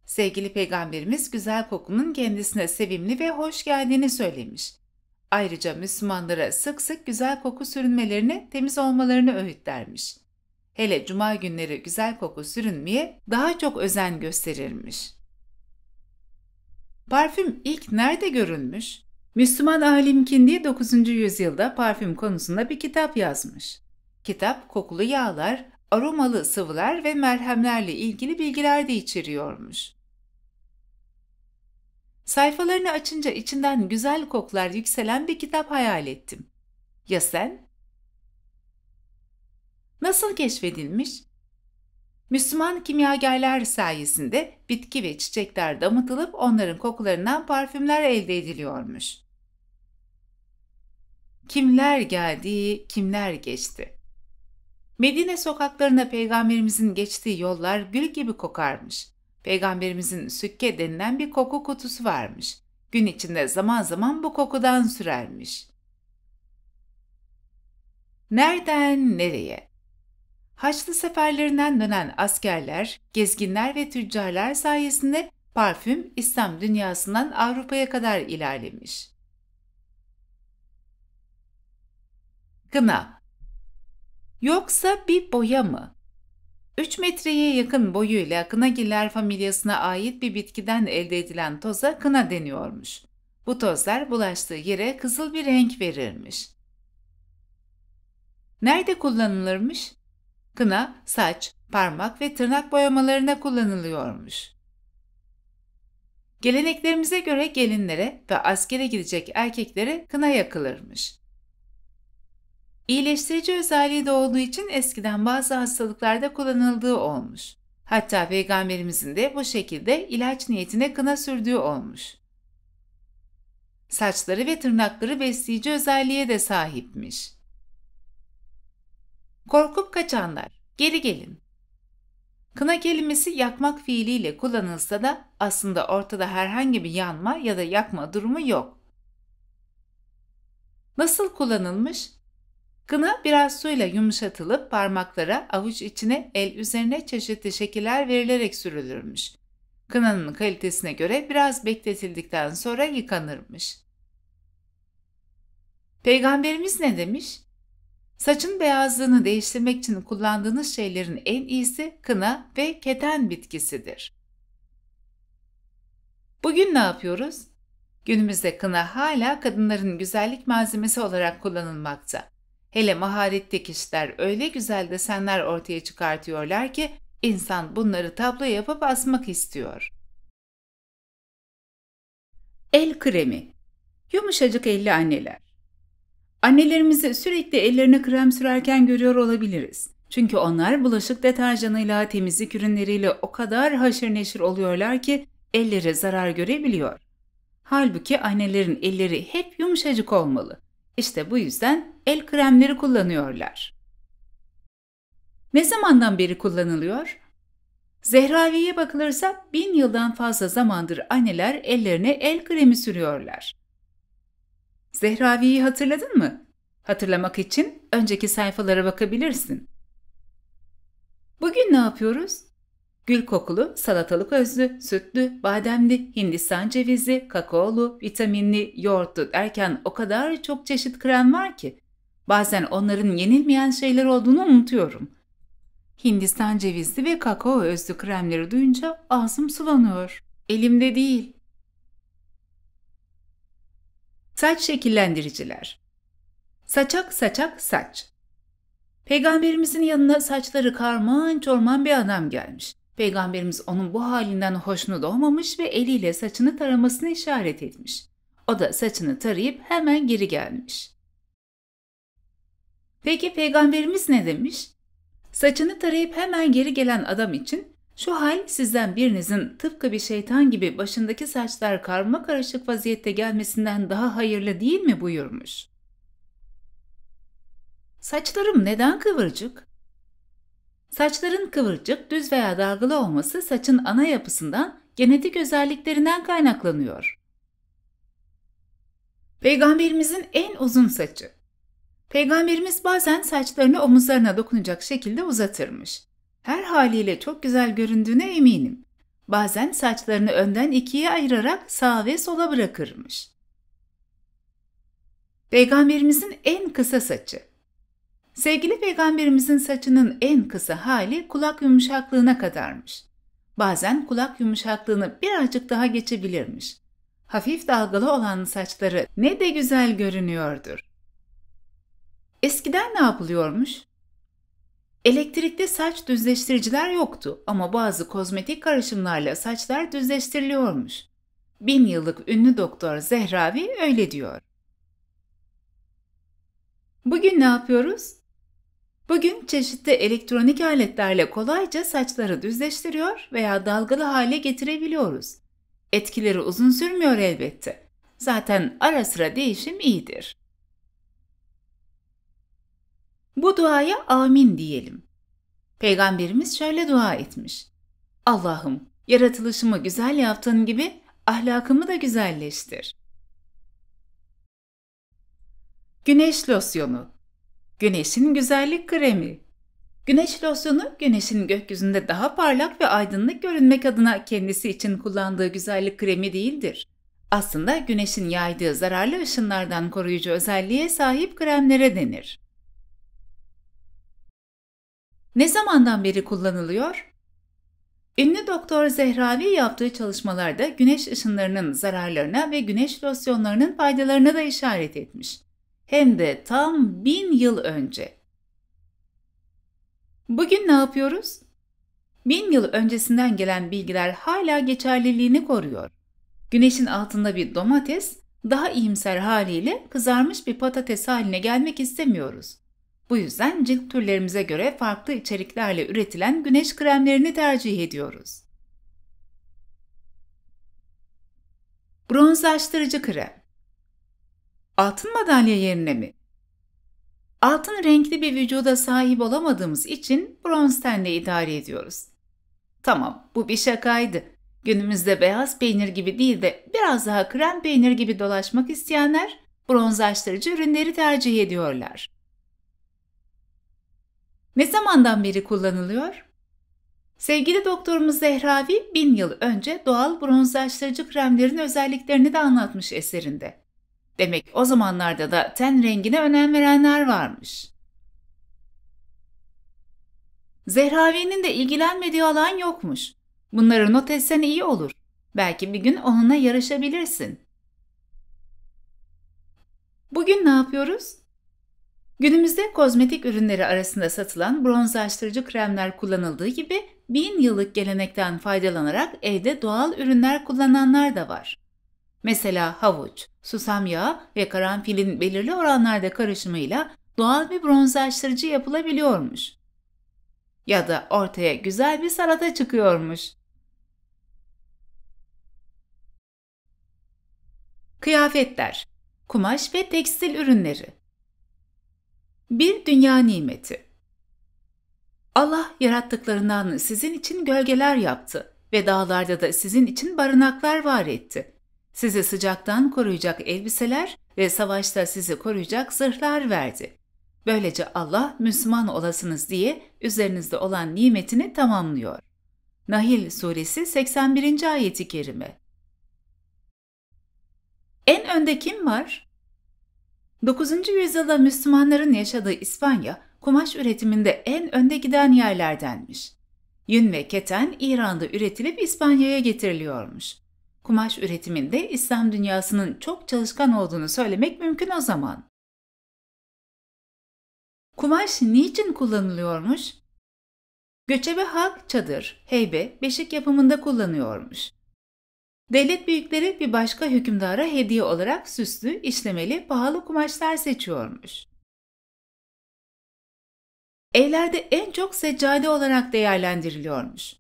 Sevgili peygamberimiz güzel kokunun kendisine sevimli ve hoş geldiğini söylemiş. Ayrıca Müslümanlara sık sık güzel koku sürünmelerini, temiz olmalarını öğütlermiş. Hele cuma günleri güzel koku sürünmeye daha çok özen gösterirmiş. Parfüm ilk nerede görülmüş? Müslüman Alim Kindi 9. yüzyılda parfüm konusunda bir kitap yazmış. Kitap kokulu yağlar, aromalı sıvılar ve merhemlerle ilgili bilgiler de içeriyormuş. Sayfalarını açınca içinden güzel koklar yükselen bir kitap hayal ettim. Ya sen? Nasıl keşfedilmiş? Müslüman kimyagerler sayesinde bitki ve çiçekler damıtılıp onların kokularından parfümler elde ediliyormuş. Kimler geldi, kimler geçti. Medine sokaklarına peygamberimizin geçtiği yollar gül gibi kokarmış. Peygamberimizin sükke denilen bir koku kutusu varmış. Gün içinde zaman zaman bu kokudan sürermiş. Nereden nereye? Haçlı seferlerinden dönen askerler, gezginler ve tüccarlar sayesinde parfüm İslam dünyasından Avrupa'ya kadar ilerlemiş. Kına Yoksa bir boya mı? 3 metreye yakın boyuyla kınagiller familyasına ait bir bitkiden elde edilen toza kına deniyormuş. Bu tozlar bulaştığı yere kızıl bir renk verirmiş. Nerede kullanılırmış? Kına, saç, parmak ve tırnak boyamalarına kullanılıyormuş. Geleneklerimize göre gelinlere ve askere gidecek erkeklere kına yakılırmış. İyileştirici özelliği de olduğu için eskiden bazı hastalıklarda kullanıldığı olmuş. Hatta peygamberimizin de bu şekilde ilaç niyetine kına sürdüğü olmuş. Saçları ve tırnakları besleyici özelliğe de sahipmiş. Korkup kaçanlar, geri gelin. Kına kelimesi yakmak fiiliyle kullanılsa da aslında ortada herhangi bir yanma ya da yakma durumu yok. Nasıl kullanılmış? Kına biraz suyla yumuşatılıp parmaklara, avuç içine, el üzerine çeşitli şekiller verilerek sürülürmüş. Kınanın kalitesine göre biraz bekletildikten sonra yıkanırmış. Peygamberimiz ne demiş? Saçın beyazlığını değiştirmek için kullandığınız şeylerin en iyisi kına ve keten bitkisidir. Bugün ne yapıyoruz? Günümüzde kına hala kadınların güzellik malzemesi olarak kullanılmakta. Hele maharetli kişiler öyle güzel desenler ortaya çıkartıyorlar ki insan bunları tablo yapıp asmak istiyor. El kremi Yumuşacık elli anneler Annelerimizi sürekli ellerine krem sürerken görüyor olabiliriz. Çünkü onlar bulaşık deterjanıyla, temizlik ürünleriyle o kadar haşır neşir oluyorlar ki elleri zarar görebiliyor. Halbuki annelerin elleri hep yumuşacık olmalı. İşte bu yüzden el kremleri kullanıyorlar. Ne zamandan beri kullanılıyor? Zehravi'ye bakılırsa bin yıldan fazla zamandır anneler ellerine el kremi sürüyorlar. Zehravi'yi hatırladın mı? Hatırlamak için önceki sayfalara bakabilirsin. Bugün ne yapıyoruz? Gül kokulu, salatalık özlü, sütlü, bademli, hindistan cevizi, kakaolu, vitaminli, yoğurtlu derken o kadar çok çeşit krem var ki. Bazen onların yenilmeyen şeyler olduğunu unutuyorum. Hindistan cevizli ve kakao özlü kremleri duyunca ağzım sulanıyor. Elimde değil. Saç şekillendiriciler. Saçak saçak saç. Peygamberimizin yanına saçları karman çorman bir adam gelmiş. Peygamberimiz onun bu halinden hoşnut olmamış ve eliyle saçını taramasını işaret etmiş. O da saçını tarayıp hemen geri gelmiş. Peki peygamberimiz ne demiş? Saçını tarayıp hemen geri gelen adam için şu hal sizden birinizin tıpkı bir şeytan gibi başındaki saçlar karma karışık vaziyette gelmesinden daha hayırlı değil mi buyurmuş. Saçlarım neden kıvırcık? Saçların kıvırcık, düz veya dalgalı olması saçın ana yapısından, genetik özelliklerinden kaynaklanıyor. Peygamberimizin en uzun saçı. Peygamberimiz bazen saçlarını omuzlarına dokunacak şekilde uzatırmış. Her haliyle çok güzel göründüğüne eminim. Bazen saçlarını önden ikiye ayırarak sağa ve sola bırakırmış. Peygamberimizin en kısa saçı. Sevgili peygamberimizin saçının en kısa hali kulak yumuşaklığına kadarmış. Bazen kulak yumuşaklığını birazcık daha geçebilirmiş. Hafif dalgalı olan saçları ne de güzel görünüyordur. Eskiden ne yapılıyormuş? Elektrikli saç düzleştiriciler yoktu ama bazı kozmetik karışımlarla saçlar düzleştiriliyormuş. Bin yıllık ünlü doktor Zehravi öyle diyor. Bugün ne yapıyoruz? Bugün çeşitli elektronik aletlerle kolayca saçları düzleştiriyor veya dalgalı hale getirebiliyoruz. Etkileri uzun sürmüyor elbette. Zaten ara sıra değişim iyidir. Bu duaya amin diyelim. Peygamberimiz şöyle dua etmiş. Allah'ım yaratılışımı güzel yaptığın gibi ahlakımı da güzelleştir. Güneş losyonu Güneşin güzellik kremi. Güneş losyonu güneşin gökyüzünde daha parlak ve aydınlık görünmek adına kendisi için kullandığı güzellik kremi değildir. Aslında güneşin yaydığı zararlı ışınlardan koruyucu özelliğe sahip kremlere denir. Ne zamandan beri kullanılıyor? Ünlü doktor Zehravi yaptığı çalışmalarda güneş ışınlarının zararlarına ve güneş losyonlarının faydalarına da işaret etmiş hem de tam bin yıl önce. Bugün ne yapıyoruz? Bin yıl öncesinden gelen bilgiler hala geçerliliğini koruyor. Güneşin altında bir domates, daha iyimser haliyle kızarmış bir patates haline gelmek istemiyoruz. Bu yüzden cilt türlerimize göre farklı içeriklerle üretilen güneş kremlerini tercih ediyoruz. Bronzlaştırıcı krem Altın madalya yerine mi? Altın renkli bir vücuda sahip olamadığımız için bronz tenle idare ediyoruz. Tamam, bu bir şakaydı. Günümüzde beyaz peynir gibi değil de biraz daha krem peynir gibi dolaşmak isteyenler bronzlaştırıcı ürünleri tercih ediyorlar. Ne zamandan beri kullanılıyor? Sevgili doktorumuz Zehravi bin yıl önce doğal bronzlaştırıcı kremlerin özelliklerini de anlatmış eserinde. Demek o zamanlarda da ten rengine önem verenler varmış. Zehravi'nin de ilgilenmediği alan yokmuş. Bunları not etsen iyi olur. Belki bir gün onunla yarışabilirsin. Bugün ne yapıyoruz? Günümüzde kozmetik ürünleri arasında satılan bronzlaştırıcı kremler kullanıldığı gibi bin yıllık gelenekten faydalanarak evde doğal ürünler kullananlar da var. Mesela havuç, susam yağı ve karanfilin belirli oranlarda karışımıyla doğal bir bronzlaştırıcı yapılabiliyormuş. Ya da ortaya güzel bir salata çıkıyormuş. Kıyafetler, kumaş ve tekstil ürünleri. Bir dünya nimeti. Allah yarattıklarından sizin için gölgeler yaptı ve dağlarda da sizin için barınaklar var etti.'' Sizi sıcaktan koruyacak elbiseler ve savaşta sizi koruyacak zırhlar verdi. Böylece Allah Müslüman olasınız diye üzerinizde olan nimetini tamamlıyor. Nahil Suresi 81. ayeti kerime. En önde kim var? 9. yüzyılda Müslümanların yaşadığı İspanya, kumaş üretiminde en önde giden yerlerdenmiş. Yün ve keten İran'da üretilip İspanya'ya getiriliyormuş kumaş üretiminde İslam dünyasının çok çalışkan olduğunu söylemek mümkün o zaman. Kumaş niçin kullanılıyormuş? Göçebe halk çadır, heybe, beşik yapımında kullanıyormuş. Devlet büyükleri bir başka hükümdara hediye olarak süslü, işlemeli, pahalı kumaşlar seçiyormuş. Evlerde en çok seccade olarak değerlendiriliyormuş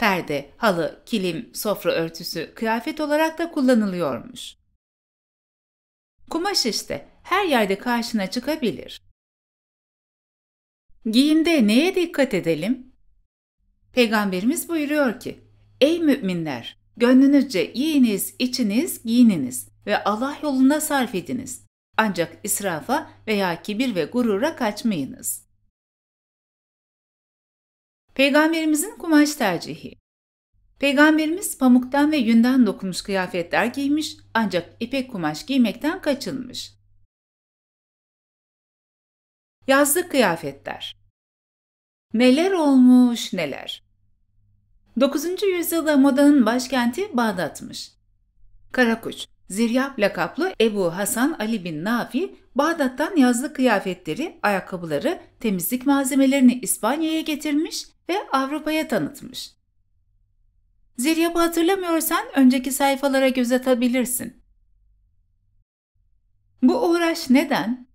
perde, halı, kilim, sofra örtüsü, kıyafet olarak da kullanılıyormuş. Kumaş işte, her yerde karşına çıkabilir. Giyimde neye dikkat edelim? Peygamberimiz buyuruyor ki, Ey müminler! Gönlünüzce yiyiniz, içiniz, giyininiz ve Allah yolunda sarf ediniz. Ancak israfa veya kibir ve gurura kaçmayınız. Peygamberimizin kumaş tercihi Peygamberimiz pamuktan ve yünden dokunmuş kıyafetler giymiş ancak ipek kumaş giymekten kaçınmış. Yazlık kıyafetler Neler olmuş neler. 9. yüzyılda modanın başkenti Bağdat'mış. Karakuç, Ziryap lakaplı Ebu Hasan Ali bin Nafi Bağdat'tan yazlık kıyafetleri, ayakkabıları, temizlik malzemelerini İspanya'ya getirmiş ve Avrupa'ya tanıtmış. Zilyap'ı hatırlamıyorsan önceki sayfalara göz atabilirsin. Bu uğraş neden?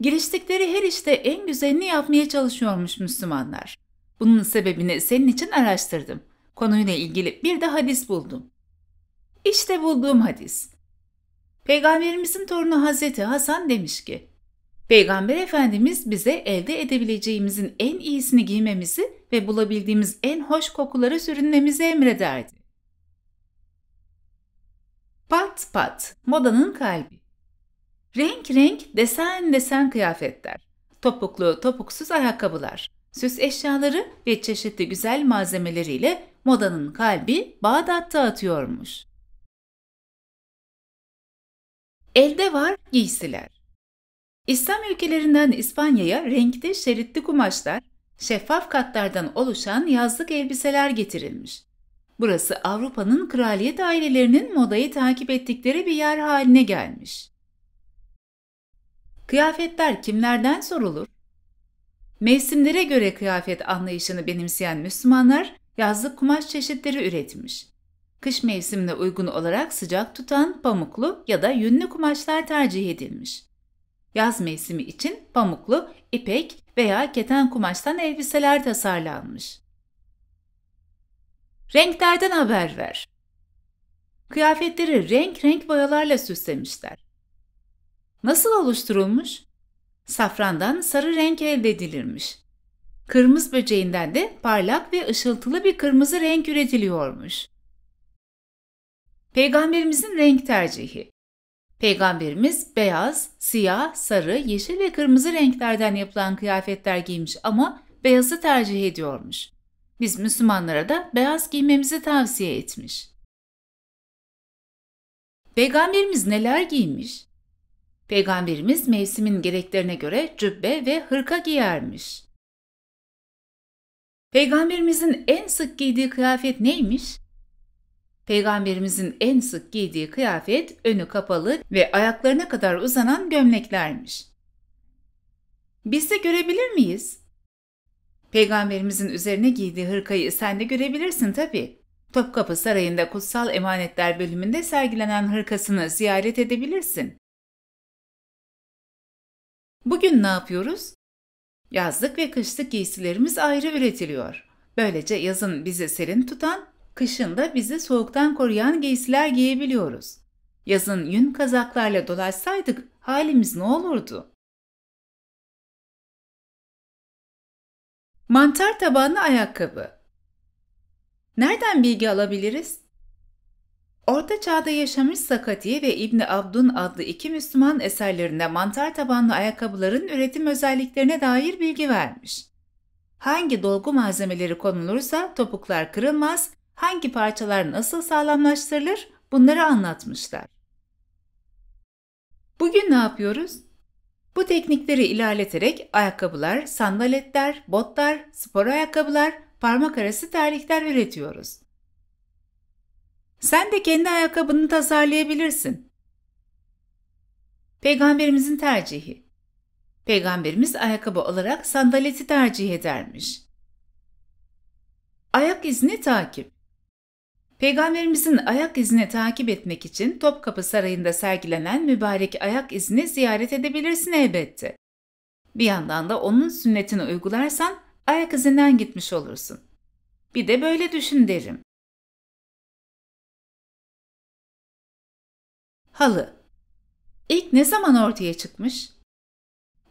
Giriştikleri her işte en güzelini yapmaya çalışıyormuş Müslümanlar. Bunun sebebini senin için araştırdım. Konuyla ilgili bir de hadis buldum. İşte bulduğum hadis. Peygamberimizin torunu Hazreti Hasan demiş ki, Peygamber Efendimiz bize elde edebileceğimizin en iyisini giymemizi ve bulabildiğimiz en hoş kokuları sürünmemizi emrederdi. Pat pat, modanın kalbi. Renk renk, desen desen kıyafetler, topuklu topuksuz ayakkabılar, süs eşyaları ve çeşitli güzel malzemeleriyle modanın kalbi Bağdat'ta atıyormuş. Elde var giysiler. İslam ülkelerinden İspanya'ya renkli şeritli kumaşlar, şeffaf katlardan oluşan yazlık elbiseler getirilmiş. Burası Avrupa'nın kraliyet ailelerinin modayı takip ettikleri bir yer haline gelmiş. Kıyafetler kimlerden sorulur? Mevsimlere göre kıyafet anlayışını benimseyen Müslümanlar yazlık kumaş çeşitleri üretmiş kış mevsimine uygun olarak sıcak tutan pamuklu ya da yünlü kumaşlar tercih edilmiş. Yaz mevsimi için pamuklu, ipek veya keten kumaştan elbiseler tasarlanmış. Renklerden haber ver. Kıyafetleri renk renk boyalarla süslemişler. Nasıl oluşturulmuş? Safrandan sarı renk elde edilirmiş. Kırmızı böceğinden de parlak ve ışıltılı bir kırmızı renk üretiliyormuş. Peygamberimizin renk tercihi. Peygamberimiz beyaz, siyah, sarı, yeşil ve kırmızı renklerden yapılan kıyafetler giymiş ama beyazı tercih ediyormuş. Biz Müslümanlara da beyaz giymemizi tavsiye etmiş. Peygamberimiz neler giymiş? Peygamberimiz mevsimin gereklerine göre cübbe ve hırka giyermiş. Peygamberimizin en sık giydiği kıyafet neymiş? Peygamberimizin en sık giydiği kıyafet önü kapalı ve ayaklarına kadar uzanan gömleklermiş. Biz de görebilir miyiz? Peygamberimizin üzerine giydiği hırkayı sen de görebilirsin tabii. Topkapı Sarayı'nda Kutsal Emanetler bölümünde sergilenen hırkasını ziyaret edebilirsin. Bugün ne yapıyoruz? Yazlık ve kışlık giysilerimiz ayrı üretiliyor. Böylece yazın bizi serin tutan, kışında bizi soğuktan koruyan giysiler giyebiliyoruz. Yazın yün kazaklarla dolaşsaydık halimiz ne olurdu? Mantar tabanlı ayakkabı Nereden bilgi alabiliriz? Orta çağda yaşamış Sakati ve İbni Abdun adlı iki Müslüman eserlerinde mantar tabanlı ayakkabıların üretim özelliklerine dair bilgi vermiş. Hangi dolgu malzemeleri konulursa topuklar kırılmaz, hangi parçalar nasıl sağlamlaştırılır bunları anlatmışlar. Bugün ne yapıyoruz? Bu teknikleri ilerleterek ayakkabılar, sandaletler, botlar, spor ayakkabılar, parmak arası terlikler üretiyoruz. Sen de kendi ayakkabını tasarlayabilirsin. Peygamberimizin tercihi Peygamberimiz ayakkabı olarak sandaleti tercih edermiş. Ayak izni takip Peygamberimizin ayak izini takip etmek için Topkapı Sarayı'nda sergilenen mübarek ayak izini ziyaret edebilirsin elbette. Bir yandan da onun sünnetini uygularsan ayak izinden gitmiş olursun. Bir de böyle düşün derim. Halı İlk ne zaman ortaya çıkmış?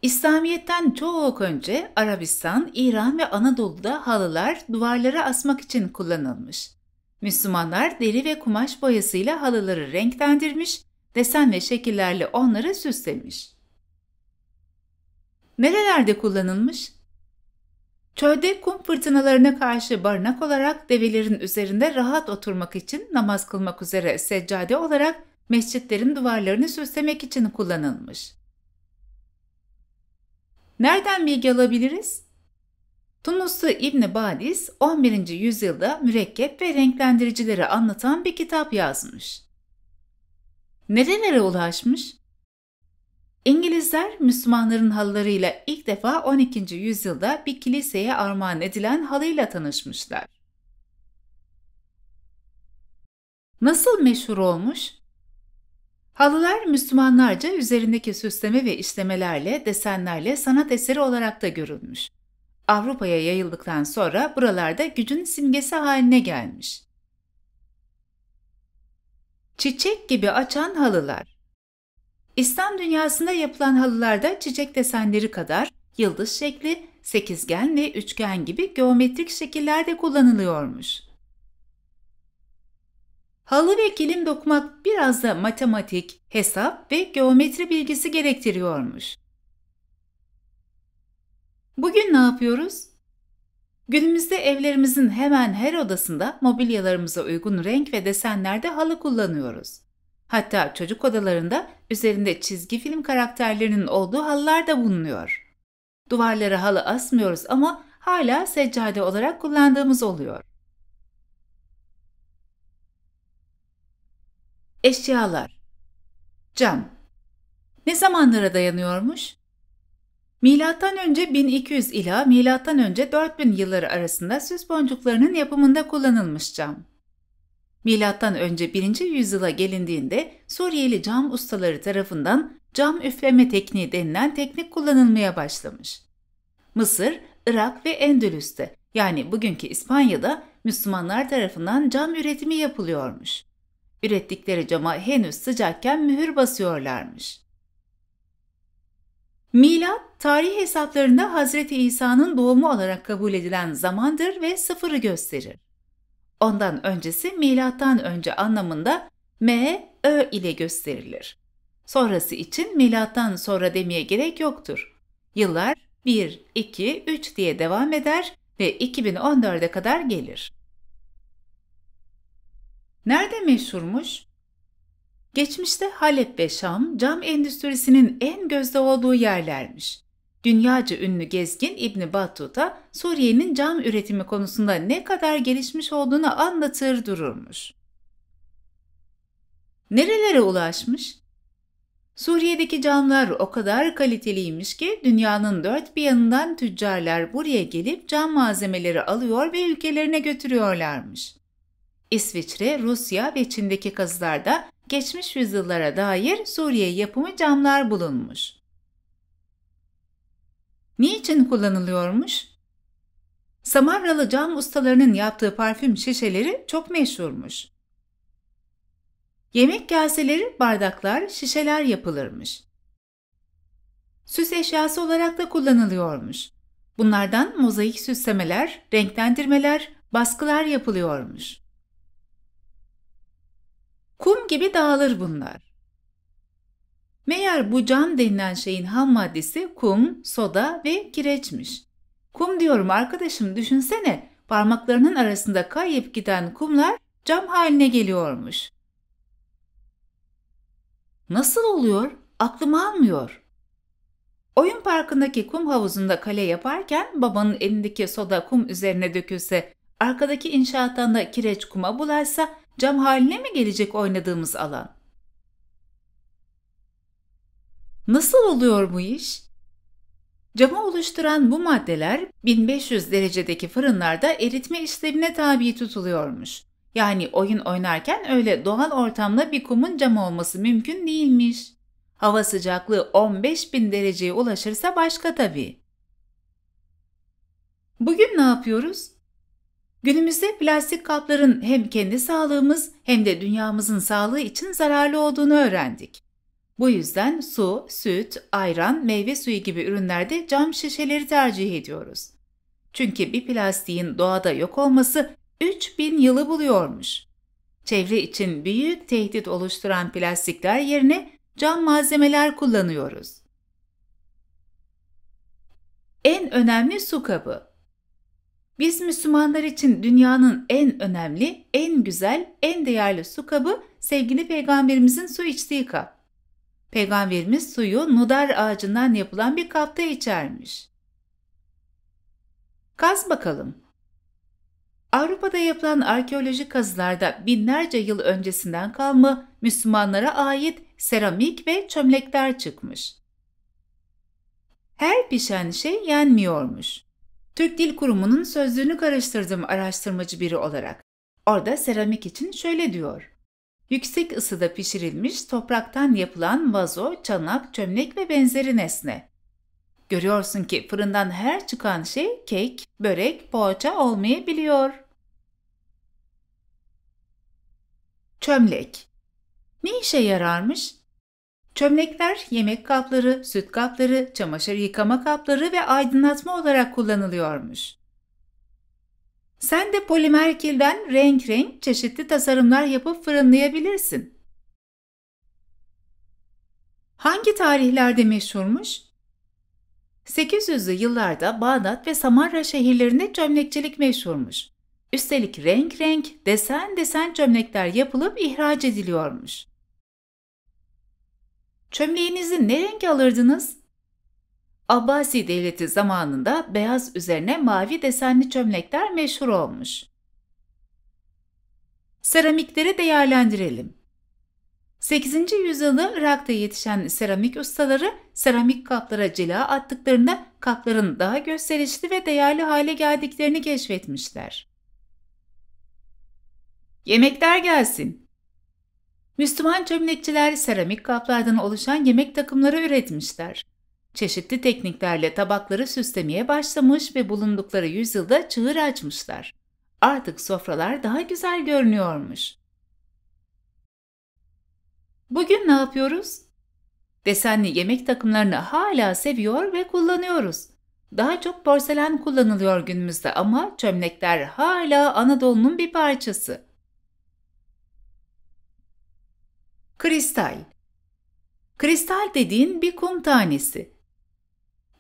İslamiyet'ten çok önce Arabistan, İran ve Anadolu'da halılar duvarlara asmak için kullanılmış. Müslümanlar deri ve kumaş boyasıyla halıları renklendirmiş, desen ve şekillerle onları süslemiş. Nerelerde kullanılmış? Çölde kum fırtınalarına karşı barınak olarak develerin üzerinde rahat oturmak için namaz kılmak üzere seccade olarak mescitlerin duvarlarını süslemek için kullanılmış. Nereden bilgi alabiliriz? Tunuslu İbn Badis 11. yüzyılda mürekkep ve renklendiricileri anlatan bir kitap yazmış. Nerelere ulaşmış? İngilizler Müslümanların halılarıyla ilk defa 12. yüzyılda bir kiliseye armağan edilen halıyla tanışmışlar. Nasıl meşhur olmuş? Halılar Müslümanlarca üzerindeki süsleme ve işlemelerle, desenlerle sanat eseri olarak da görülmüş. Avrupa'ya yayıldıktan sonra buralarda gücün simgesi haline gelmiş. Çiçek gibi açan halılar İslam dünyasında yapılan halılarda çiçek desenleri kadar yıldız şekli, sekizgen ve üçgen gibi geometrik şekillerde kullanılıyormuş. Halı ve kilim dokumak biraz da matematik, hesap ve geometri bilgisi gerektiriyormuş. Bugün ne yapıyoruz? Günümüzde evlerimizin hemen her odasında mobilyalarımıza uygun renk ve desenlerde halı kullanıyoruz. Hatta çocuk odalarında üzerinde çizgi film karakterlerinin olduğu halılar da bulunuyor. Duvarlara halı asmıyoruz ama hala seccade olarak kullandığımız oluyor. Eşyalar Cam Ne zamanlara dayanıyormuş? Milattan önce 1200 ila milattan önce 4000 yılları arasında süs boncuklarının yapımında kullanılmış cam. Milattan önce 1. yüzyıla gelindiğinde Suriyeli cam ustaları tarafından cam üfleme tekniği denilen teknik kullanılmaya başlamış. Mısır, Irak ve Endülüs'te yani bugünkü İspanya'da Müslümanlar tarafından cam üretimi yapılıyormuş. Ürettikleri cama henüz sıcakken mühür basıyorlarmış. Milat, tarih hesaplarında Hazreti İsa'nın doğumu olarak kabul edilen zamandır ve sıfırı gösterir. Ondan öncesi milattan önce anlamında M, Ö ile gösterilir. Sonrası için milattan sonra demeye gerek yoktur. Yıllar 1, 2, 3 diye devam eder ve 2014'e kadar gelir. Nerede meşhurmuş? Geçmişte Halep ve Şam cam endüstrisinin en gözde olduğu yerlermiş. Dünyaca ünlü gezgin İbni Battuta Suriye'nin cam üretimi konusunda ne kadar gelişmiş olduğunu anlatır dururmuş. Nerelere ulaşmış? Suriye'deki camlar o kadar kaliteliymiş ki dünyanın dört bir yanından tüccarlar buraya gelip cam malzemeleri alıyor ve ülkelerine götürüyorlarmış. İsviçre, Rusya ve Çin'deki kazılarda geçmiş yüzyıllara dair Suriye yapımı camlar bulunmuş. Niçin kullanılıyormuş? Samarralı cam ustalarının yaptığı parfüm şişeleri çok meşhurmuş. Yemek kaseleri, bardaklar, şişeler yapılırmış. Süs eşyası olarak da kullanılıyormuş. Bunlardan mozaik süslemeler, renklendirmeler, baskılar yapılıyormuş. Kum gibi dağılır bunlar. Meğer bu cam denilen şeyin ham maddesi kum, soda ve kireçmiş. Kum diyorum arkadaşım düşünsene parmaklarının arasında kayıp giden kumlar cam haline geliyormuş. Nasıl oluyor? Aklım almıyor. Oyun parkındaki kum havuzunda kale yaparken babanın elindeki soda kum üzerine dökülse, arkadaki inşaattan da kireç kuma bulaşsa cam haline mi gelecek oynadığımız alan? Nasıl oluyor bu iş? Camı oluşturan bu maddeler 1500 derecedeki fırınlarda eritme işlemine tabi tutuluyormuş. Yani oyun oynarken öyle doğal ortamda bir kumun cam olması mümkün değilmiş. Hava sıcaklığı 15.000 dereceye ulaşırsa başka tabii. Bugün ne yapıyoruz? Günümüzde plastik kapların hem kendi sağlığımız hem de dünyamızın sağlığı için zararlı olduğunu öğrendik. Bu yüzden su, süt, ayran, meyve suyu gibi ürünlerde cam şişeleri tercih ediyoruz. Çünkü bir plastiğin doğada yok olması 3000 yılı buluyormuş. Çevre için büyük tehdit oluşturan plastikler yerine cam malzemeler kullanıyoruz. En önemli su kabı biz Müslümanlar için dünyanın en önemli, en güzel, en değerli su kabı sevgili peygamberimizin su içtiği kap. Peygamberimiz suyu nudar ağacından yapılan bir kapta içermiş. Kaz bakalım. Avrupa'da yapılan arkeolojik kazılarda binlerce yıl öncesinden kalma Müslümanlara ait seramik ve çömlekler çıkmış. Her pişen şey yenmiyormuş. Türk Dil Kurumu'nun sözlüğünü karıştırdım araştırmacı biri olarak. Orada seramik için şöyle diyor. Yüksek ısıda pişirilmiş topraktan yapılan vazo, çanak, çömlek ve benzeri nesne. Görüyorsun ki fırından her çıkan şey kek, börek, poğaça olmayabiliyor. Çömlek Ne işe yararmış? Çömlekler yemek kapları, süt kapları, çamaşır yıkama kapları ve aydınlatma olarak kullanılıyormuş. Sen de polimer kilden renk renk çeşitli tasarımlar yapıp fırınlayabilirsin. Hangi tarihlerde meşhurmuş? 800'lü yıllarda Bağdat ve Samarra şehirlerinde çömlekçilik meşhurmuş. Üstelik renk renk, desen desen çömlekler yapılıp ihraç ediliyormuş. Çömleğinizi ne renk alırdınız? Abbasi devleti zamanında beyaz üzerine mavi desenli çömlekler meşhur olmuş. Seramikleri değerlendirelim. 8. yüzyılı Irak'ta yetişen seramik ustaları seramik kaplara cila attıklarında kapların daha gösterişli ve değerli hale geldiklerini keşfetmişler. Yemekler gelsin. Müslüman çömlekçiler seramik kaplardan oluşan yemek takımları üretmişler. Çeşitli tekniklerle tabakları süslemeye başlamış ve bulundukları yüzyılda çığır açmışlar. Artık sofralar daha güzel görünüyormuş. Bugün ne yapıyoruz? Desenli yemek takımlarını hala seviyor ve kullanıyoruz. Daha çok porselen kullanılıyor günümüzde ama çömlekler hala Anadolu'nun bir parçası. Kristal Kristal dediğin bir kum tanesi.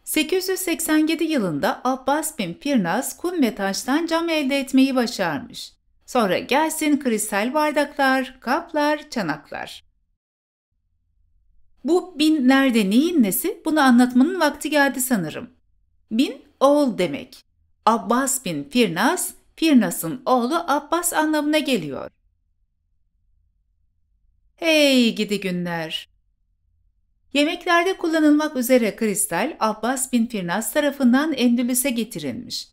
887 yılında Abbas bin Firnas kum ve taştan cam elde etmeyi başarmış. Sonra gelsin kristal bardaklar, kaplar, çanaklar. Bu bin nerede neyin nesi bunu anlatmanın vakti geldi sanırım. Bin oğul demek. Abbas bin Firnas, Firnas'ın oğlu Abbas anlamına geliyor. Hey gidi günler! Yemeklerde kullanılmak üzere kristal Abbas bin Firnas tarafından Endülüs'e getirilmiş.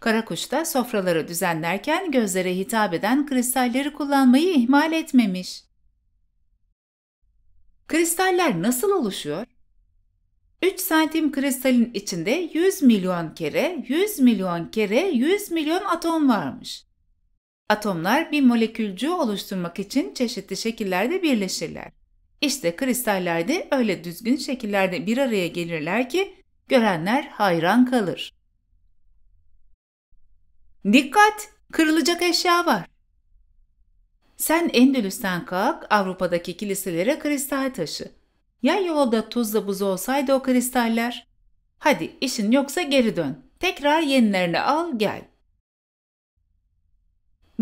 Karakuş'ta sofraları düzenlerken gözlere hitap eden kristalleri kullanmayı ihmal etmemiş. Kristaller nasıl oluşuyor? 3 santim kristalin içinde 100 milyon kere 100 milyon kere 100 milyon atom varmış. Atomlar bir molekülcüğü oluşturmak için çeşitli şekillerde birleşirler. İşte kristaller de öyle düzgün şekillerde bir araya gelirler ki görenler hayran kalır. Dikkat! Kırılacak eşya var. Sen Endülüs'ten kalk, Avrupa'daki kiliselere kristal taşı. Ya yolda tuzla buz olsaydı o kristaller? Hadi işin yoksa geri dön. Tekrar yenilerini al gel.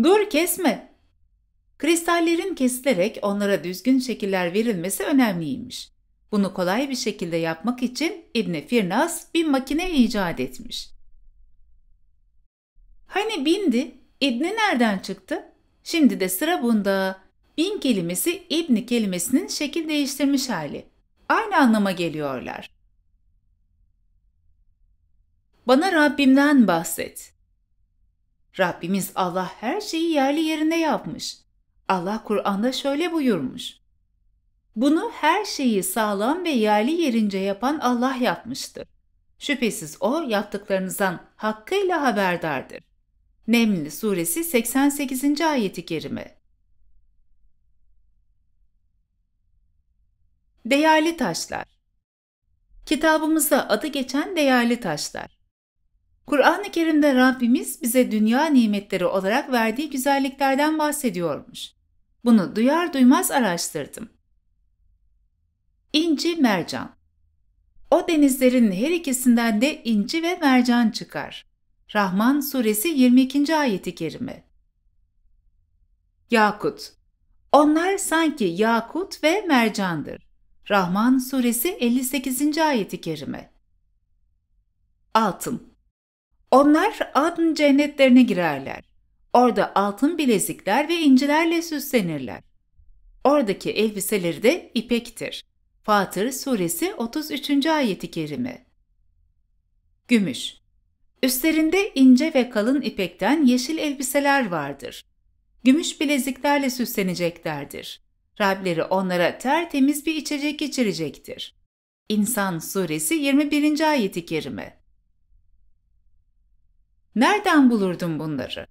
Dur kesme. Kristallerin kesilerek onlara düzgün şekiller verilmesi önemliymiş. Bunu kolay bir şekilde yapmak için İbni Firnas bir makine icat etmiş. Hani bindi, İbni nereden çıktı? Şimdi de sıra bunda. Bin kelimesi İbni kelimesinin şekil değiştirmiş hali. Aynı anlama geliyorlar. Bana Rabbimden bahset. Rabbimiz Allah her şeyi yerli yerine yapmış. Allah Kur'an'da şöyle buyurmuş. Bunu her şeyi sağlam ve yerli yerince yapan Allah yapmıştır. Şüphesiz O yaptıklarınızdan hakkıyla haberdardır. Neml Suresi 88. ayeti kerime Değerli Taşlar Kitabımızda adı geçen değerli taşlar. Kur'an-ı Kerim'de Rabbimiz bize dünya nimetleri olarak verdiği güzelliklerden bahsediyormuş. Bunu duyar duymaz araştırdım. İnci mercan. O denizlerin her ikisinden de inci ve mercan çıkar. Rahman suresi 22. ayeti kerime. Yakut. Onlar sanki yakut ve mercandır. Rahman suresi 58. ayeti kerime. Altın. Onlar adın cennetlerine girerler. Orada altın bilezikler ve incilerle süslenirler. Oradaki elbiseleri de ipektir. Fatır Suresi 33. ayeti kerime. Gümüş Üstlerinde ince ve kalın ipekten yeşil elbiseler vardır. Gümüş bileziklerle süsleneceklerdir. Rableri onlara tertemiz bir içecek içirecektir. İnsan Suresi 21. ayeti kerime. Nereden bulurdun bunları?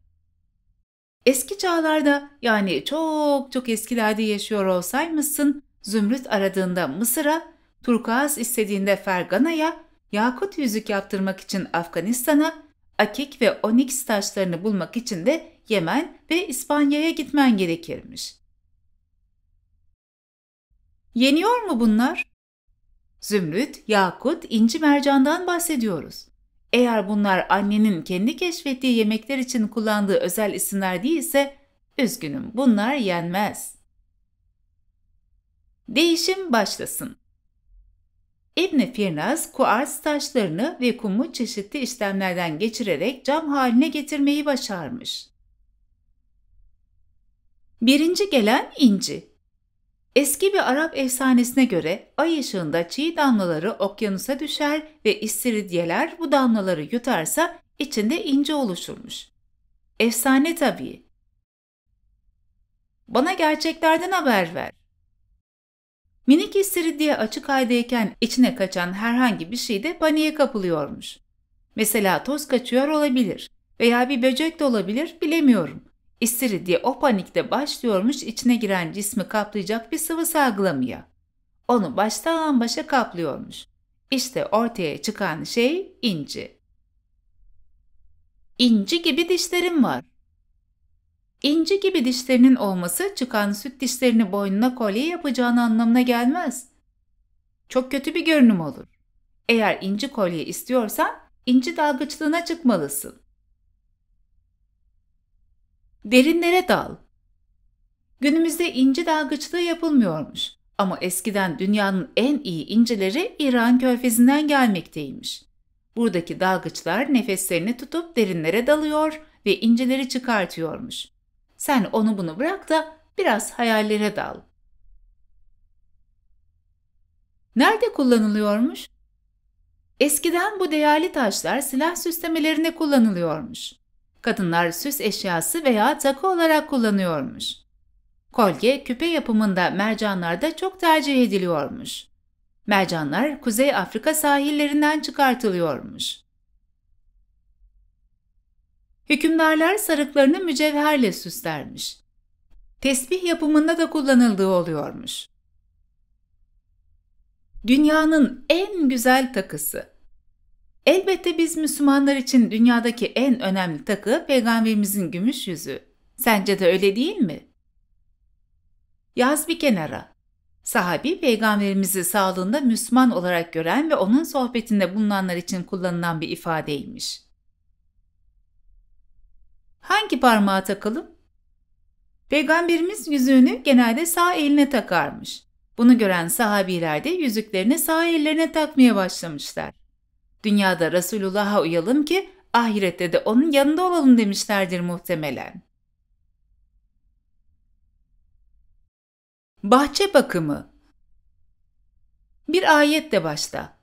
Eski çağlarda yani çok çok eskilerde yaşıyor olsaymışsın zümrüt aradığında Mısır'a, turkuaz istediğinde Fergana'ya, yakut yüzük yaptırmak için Afganistan'a, akik ve oniks taşlarını bulmak için de Yemen ve İspanya'ya gitmen gerekirmiş. Yeniyor mu bunlar? Zümrüt, yakut, inci mercandan bahsediyoruz. Eğer bunlar annenin kendi keşfettiği yemekler için kullandığı özel isimler değilse üzgünüm bunlar yenmez. Değişim başlasın. İbni Firnaz kuars taşlarını ve kumu çeşitli işlemlerden geçirerek cam haline getirmeyi başarmış. Birinci gelen inci. Eski bir Arap efsanesine göre ay ışığında çiğ damlaları okyanusa düşer ve istiridyeler bu damlaları yutarsa içinde ince oluşurmuş. Efsane tabii. Bana gerçeklerden haber ver. Minik istiridye açık aydayken içine kaçan herhangi bir şey de paniğe kapılıyormuş. Mesela toz kaçıyor olabilir veya bir böcek de olabilir bilemiyorum. İstiridye o panikte başlıyormuş içine giren cismi kaplayacak bir sıvı salgılamaya. Onu baştan başa kaplıyormuş. İşte ortaya çıkan şey inci. İnci gibi dişlerim var. İnci gibi dişlerinin olması çıkan süt dişlerini boynuna kolye yapacağını anlamına gelmez. Çok kötü bir görünüm olur. Eğer inci kolye istiyorsan inci dalgıçlığına çıkmalısın. Derinlere dal. Günümüzde inci dalgıçlığı yapılmıyormuş ama eskiden dünyanın en iyi incileri İran körfezinden gelmekteymiş. Buradaki dalgıçlar nefeslerini tutup derinlere dalıyor ve incileri çıkartıyormuş. Sen onu bunu bırak da biraz hayallere dal. Nerede kullanılıyormuş? Eskiden bu değerli taşlar silah süslemelerine kullanılıyormuş. Kadınlar süs eşyası veya takı olarak kullanıyormuş. Kolye küpe yapımında mercanlarda çok tercih ediliyormuş. Mercanlar Kuzey Afrika sahillerinden çıkartılıyormuş. Hükümdarlar sarıklarını mücevherle süslermiş. Tesbih yapımında da kullanıldığı oluyormuş. Dünyanın en güzel takısı Elbette biz Müslümanlar için dünyadaki en önemli takı peygamberimizin gümüş yüzü. Sence de öyle değil mi? Yaz bir kenara. Sahabi peygamberimizi sağlığında Müslüman olarak gören ve onun sohbetinde bulunanlar için kullanılan bir ifadeymiş. Hangi parmağa takalım? Peygamberimiz yüzüğünü genelde sağ eline takarmış. Bunu gören sahabiler de yüzüklerini sağ ellerine takmaya başlamışlar. Dünyada Resulullah'a uyalım ki ahirette de onun yanında olalım demişlerdir muhtemelen. Bahçe bakımı Bir ayet de başla.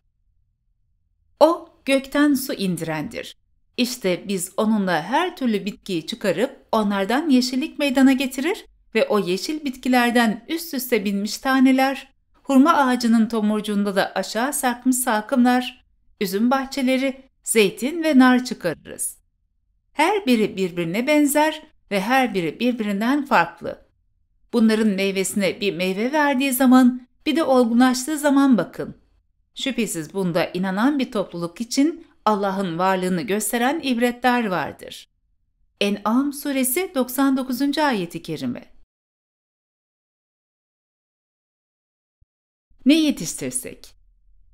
O gökten su indirendir. İşte biz onunla her türlü bitkiyi çıkarıp onlardan yeşillik meydana getirir ve o yeşil bitkilerden üst üste binmiş taneler, hurma ağacının tomurcuğunda da aşağı sarkmış sakımlar üzüm bahçeleri, zeytin ve nar çıkarırız. Her biri birbirine benzer ve her biri birbirinden farklı. Bunların meyvesine bir meyve verdiği zaman bir de olgunlaştığı zaman bakın. Şüphesiz bunda inanan bir topluluk için Allah'ın varlığını gösteren ibretler vardır. En'am suresi 99. ayeti kerime. Ne yetiştirsek?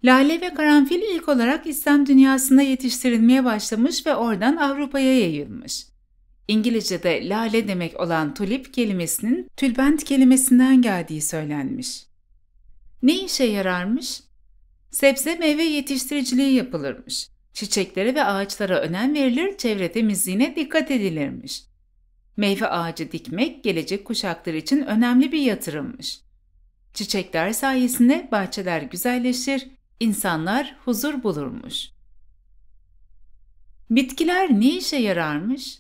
Lale ve karanfil ilk olarak İslam dünyasında yetiştirilmeye başlamış ve oradan Avrupa'ya yayılmış. İngilizce'de lale demek olan tulip kelimesinin tülbent kelimesinden geldiği söylenmiş. Ne işe yararmış? Sebze meyve yetiştiriciliği yapılırmış. Çiçeklere ve ağaçlara önem verilir, çevre temizliğine dikkat edilirmiş. Meyve ağacı dikmek gelecek kuşaklar için önemli bir yatırımmış. Çiçekler sayesinde bahçeler güzelleşir, insanlar huzur bulurmuş. Bitkiler ne işe yararmış?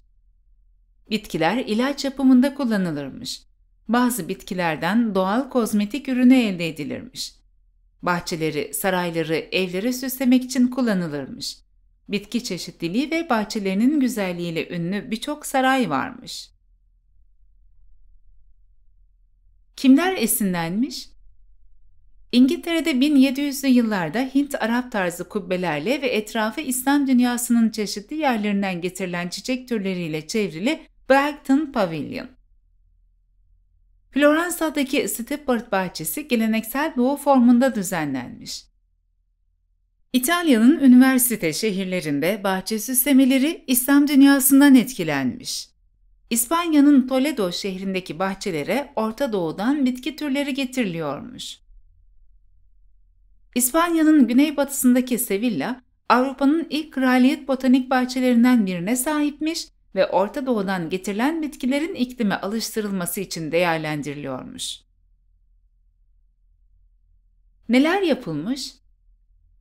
Bitkiler ilaç yapımında kullanılırmış. Bazı bitkilerden doğal kozmetik ürünü elde edilirmiş. Bahçeleri, sarayları, evleri süslemek için kullanılırmış. Bitki çeşitliliği ve bahçelerinin güzelliğiyle ünlü birçok saray varmış. Kimler esinlenmiş? İngiltere'de 1700'lü yıllarda Hint-Arap tarzı kubbelerle ve etrafı İslam dünyasının çeşitli yerlerinden getirilen çiçek türleriyle çevrili Bragton Pavilion. Floransa'daki Stepford Bahçesi geleneksel doğu formunda düzenlenmiş. İtalya'nın üniversite şehirlerinde bahçe süslemeleri İslam dünyasından etkilenmiş. İspanya'nın Toledo şehrindeki bahçelere Orta Doğu'dan bitki türleri getiriliyormuş. İspanya'nın güneybatısındaki Sevilla, Avrupa'nın ilk kraliyet botanik bahçelerinden birine sahipmiş ve Orta Doğu'dan getirilen bitkilerin iklime alıştırılması için değerlendiriliyormuş. Neler yapılmış?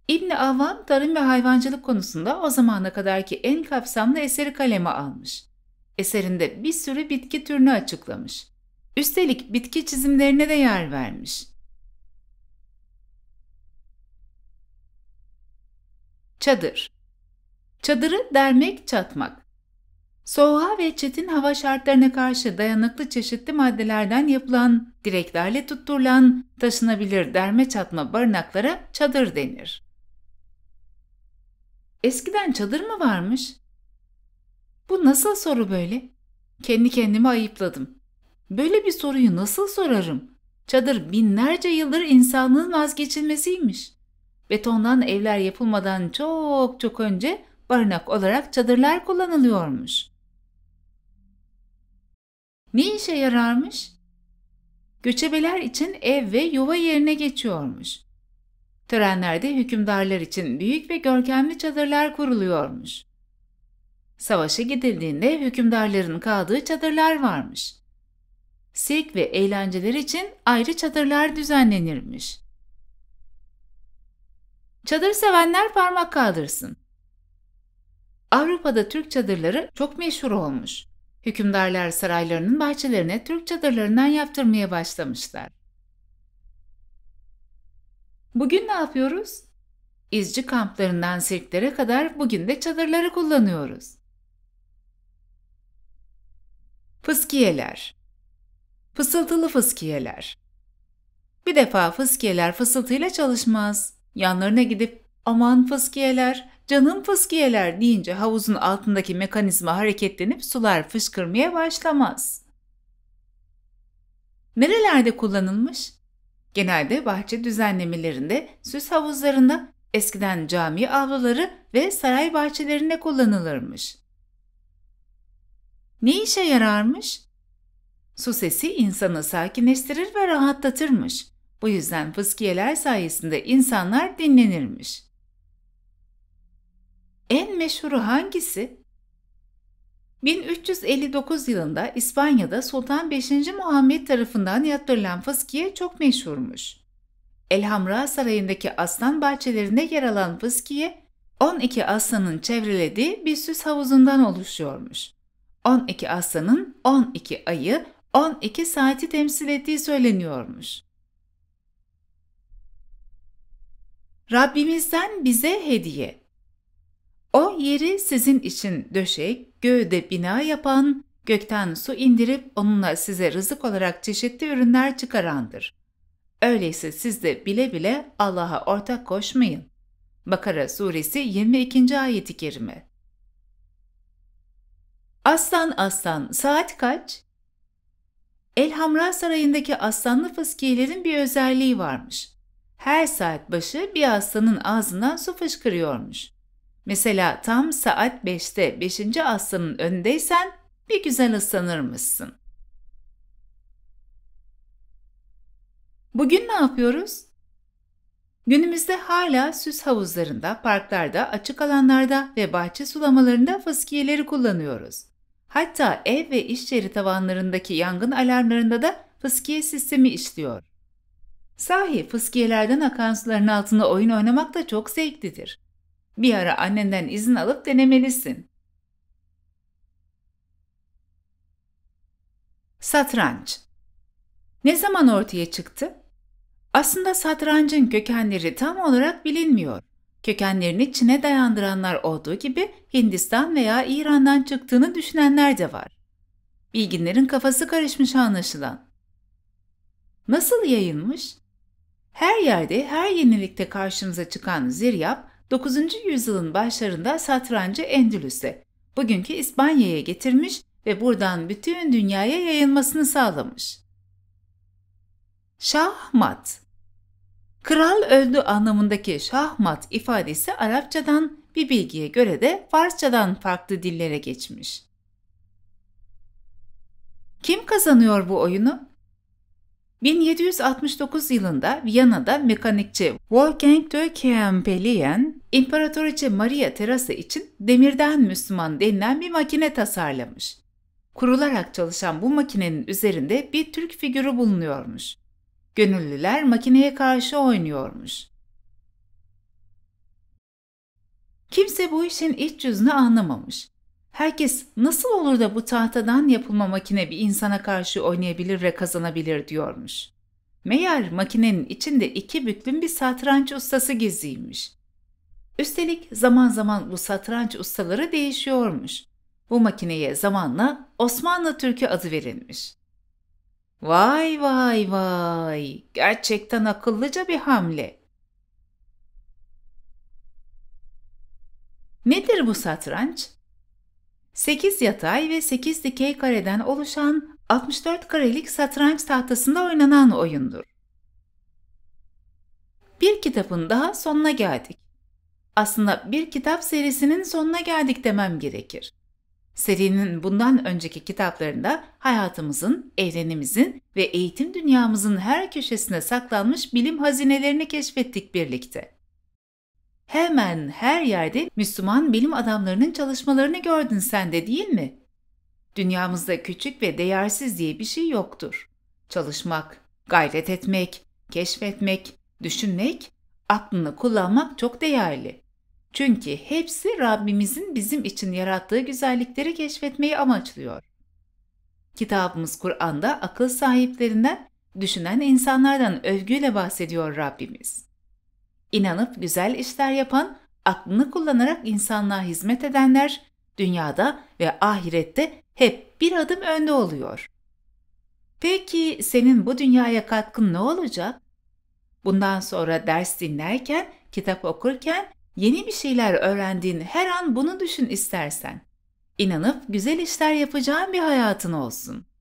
İbni Avvam tarım ve hayvancılık konusunda o zamana kadarki en kapsamlı eseri kaleme almış. Eserinde bir sürü bitki türünü açıklamış. Üstelik bitki çizimlerine de yer vermiş. Çadır Çadırı dermek, çatmak. Soğuğa ve çetin hava şartlarına karşı dayanıklı çeşitli maddelerden yapılan, direklerle tutturulan, taşınabilir derme çatma barınaklara çadır denir. Eskiden çadır mı varmış? Bu nasıl soru böyle? Kendi kendimi ayıpladım. Böyle bir soruyu nasıl sorarım? Çadır binlerce yıldır insanlığın vazgeçilmesiymiş betondan evler yapılmadan çok çok önce barınak olarak çadırlar kullanılıyormuş. Ne işe yararmış? Göçebeler için ev ve yuva yerine geçiyormuş. Törenlerde hükümdarlar için büyük ve görkemli çadırlar kuruluyormuş. Savaşa gidildiğinde hükümdarların kaldığı çadırlar varmış. Sirk ve eğlenceler için ayrı çadırlar düzenlenirmiş. Çadır sevenler parmak kaldırsın. Avrupa'da Türk çadırları çok meşhur olmuş. Hükümdarlar saraylarının bahçelerine Türk çadırlarından yaptırmaya başlamışlar. Bugün ne yapıyoruz? İzci kamplarından sirklere kadar bugün de çadırları kullanıyoruz. Fıskiyeler Fısıltılı fıskiyeler Bir defa fıskiyeler fısıltıyla çalışmaz. Yanlarına gidip aman fıskiyeler, canım fıskiyeler deyince havuzun altındaki mekanizma hareketlenip sular fışkırmaya başlamaz. Nerelerde kullanılmış? Genelde bahçe düzenlemelerinde, süs havuzlarında, eskiden cami avluları ve saray bahçelerinde kullanılırmış. Ne işe yararmış? Su sesi insanı sakinleştirir ve rahatlatırmış. Bu yüzden fıskiyeler sayesinde insanlar dinlenirmiş. En meşhuru hangisi? 1359 yılında İspanya'da Sultan 5. Muhammed tarafından yaptırılan fıskiye çok meşhurmuş. Elhamra Sarayı'ndaki aslan bahçelerinde yer alan fıskiye, 12 aslanın çevrelediği bir süs havuzundan oluşuyormuş. 12 aslanın 12 ayı, 12 saati temsil ettiği söyleniyormuş. Rabbimizden bize hediye. O yeri sizin için döşek, göğde bina yapan, gökten su indirip onunla size rızık olarak çeşitli ürünler çıkarandır. Öyleyse siz de bile bile Allah'a ortak koşmayın. Bakara suresi 22. ayeti kerime. Aslan aslan saat kaç? Elhamra sarayındaki aslanlı fıskiyelerin bir özelliği varmış her saat başı bir hastanın ağzından su fışkırıyormuş. Mesela tam saat 5'te 5. aslanın önündeysen bir güzel ıslanırmışsın. Bugün ne yapıyoruz? Günümüzde hala süs havuzlarında, parklarda, açık alanlarda ve bahçe sulamalarında fıskiyeleri kullanıyoruz. Hatta ev ve iş yeri tavanlarındaki yangın alarmlarında da fıskiye sistemi işliyor. Sahi fıskiyelerden akan suların altında oyun oynamak da çok zevklidir. Bir ara annenden izin alıp denemelisin. Satranç Ne zaman ortaya çıktı? Aslında satrancın kökenleri tam olarak bilinmiyor. Kökenlerini Çin'e dayandıranlar olduğu gibi Hindistan veya İran'dan çıktığını düşünenler de var. Bilginlerin kafası karışmış anlaşılan. Nasıl yayılmış? Her yerde, her yenilikte karşımıza çıkan Ziryap, 9. yüzyılın başlarında satrancı Endülüs'e, bugünkü İspanya'ya getirmiş ve buradan bütün dünyaya yayılmasını sağlamış. Şahmat Kral öldü anlamındaki şahmat ifadesi Arapçadan bir bilgiye göre de Farsçadan farklı dillere geçmiş. Kim kazanıyor bu oyunu? 1769 yılında Viyana'da mekanikçi Wolfgang Dökeyen Pelien, İmparatoriçe Maria Theresa için demirden Müslüman denilen bir makine tasarlamış. Kurularak çalışan bu makinenin üzerinde bir Türk figürü bulunuyormuş. Gönüllüler makineye karşı oynuyormuş. Kimse bu işin iç yüzünü anlamamış. Herkes nasıl olur da bu tahtadan yapılma makine bir insana karşı oynayabilir ve kazanabilir diyormuş. Meğer makinenin içinde iki büklüm bir satranç ustası gizliymiş. Üstelik zaman zaman bu satranç ustaları değişiyormuş. Bu makineye zamanla Osmanlı Türkü adı verilmiş. Vay vay vay! Gerçekten akıllıca bir hamle. Nedir bu satranç? 8 yatay ve 8 dikey kareden oluşan 64 karelik satranç tahtasında oynanan oyundur. Bir kitabın daha sonuna geldik. Aslında bir kitap serisinin sonuna geldik demem gerekir. Serinin bundan önceki kitaplarında hayatımızın, evrenimizin ve eğitim dünyamızın her köşesine saklanmış bilim hazinelerini keşfettik birlikte. Hemen her yerde Müslüman bilim adamlarının çalışmalarını gördün sen de değil mi? Dünyamızda küçük ve değersiz diye bir şey yoktur. Çalışmak, gayret etmek, keşfetmek, düşünmek, aklını kullanmak çok değerli. Çünkü hepsi Rabbimizin bizim için yarattığı güzellikleri keşfetmeyi amaçlıyor. Kitabımız Kur'an'da akıl sahiplerinden, düşünen insanlardan övgüyle bahsediyor Rabbimiz inanıp güzel işler yapan, aklını kullanarak insanlığa hizmet edenler dünyada ve ahirette hep bir adım önde oluyor. Peki senin bu dünyaya katkın ne olacak? Bundan sonra ders dinlerken, kitap okurken yeni bir şeyler öğrendiğin her an bunu düşün istersen. İnanıp güzel işler yapacağın bir hayatın olsun.''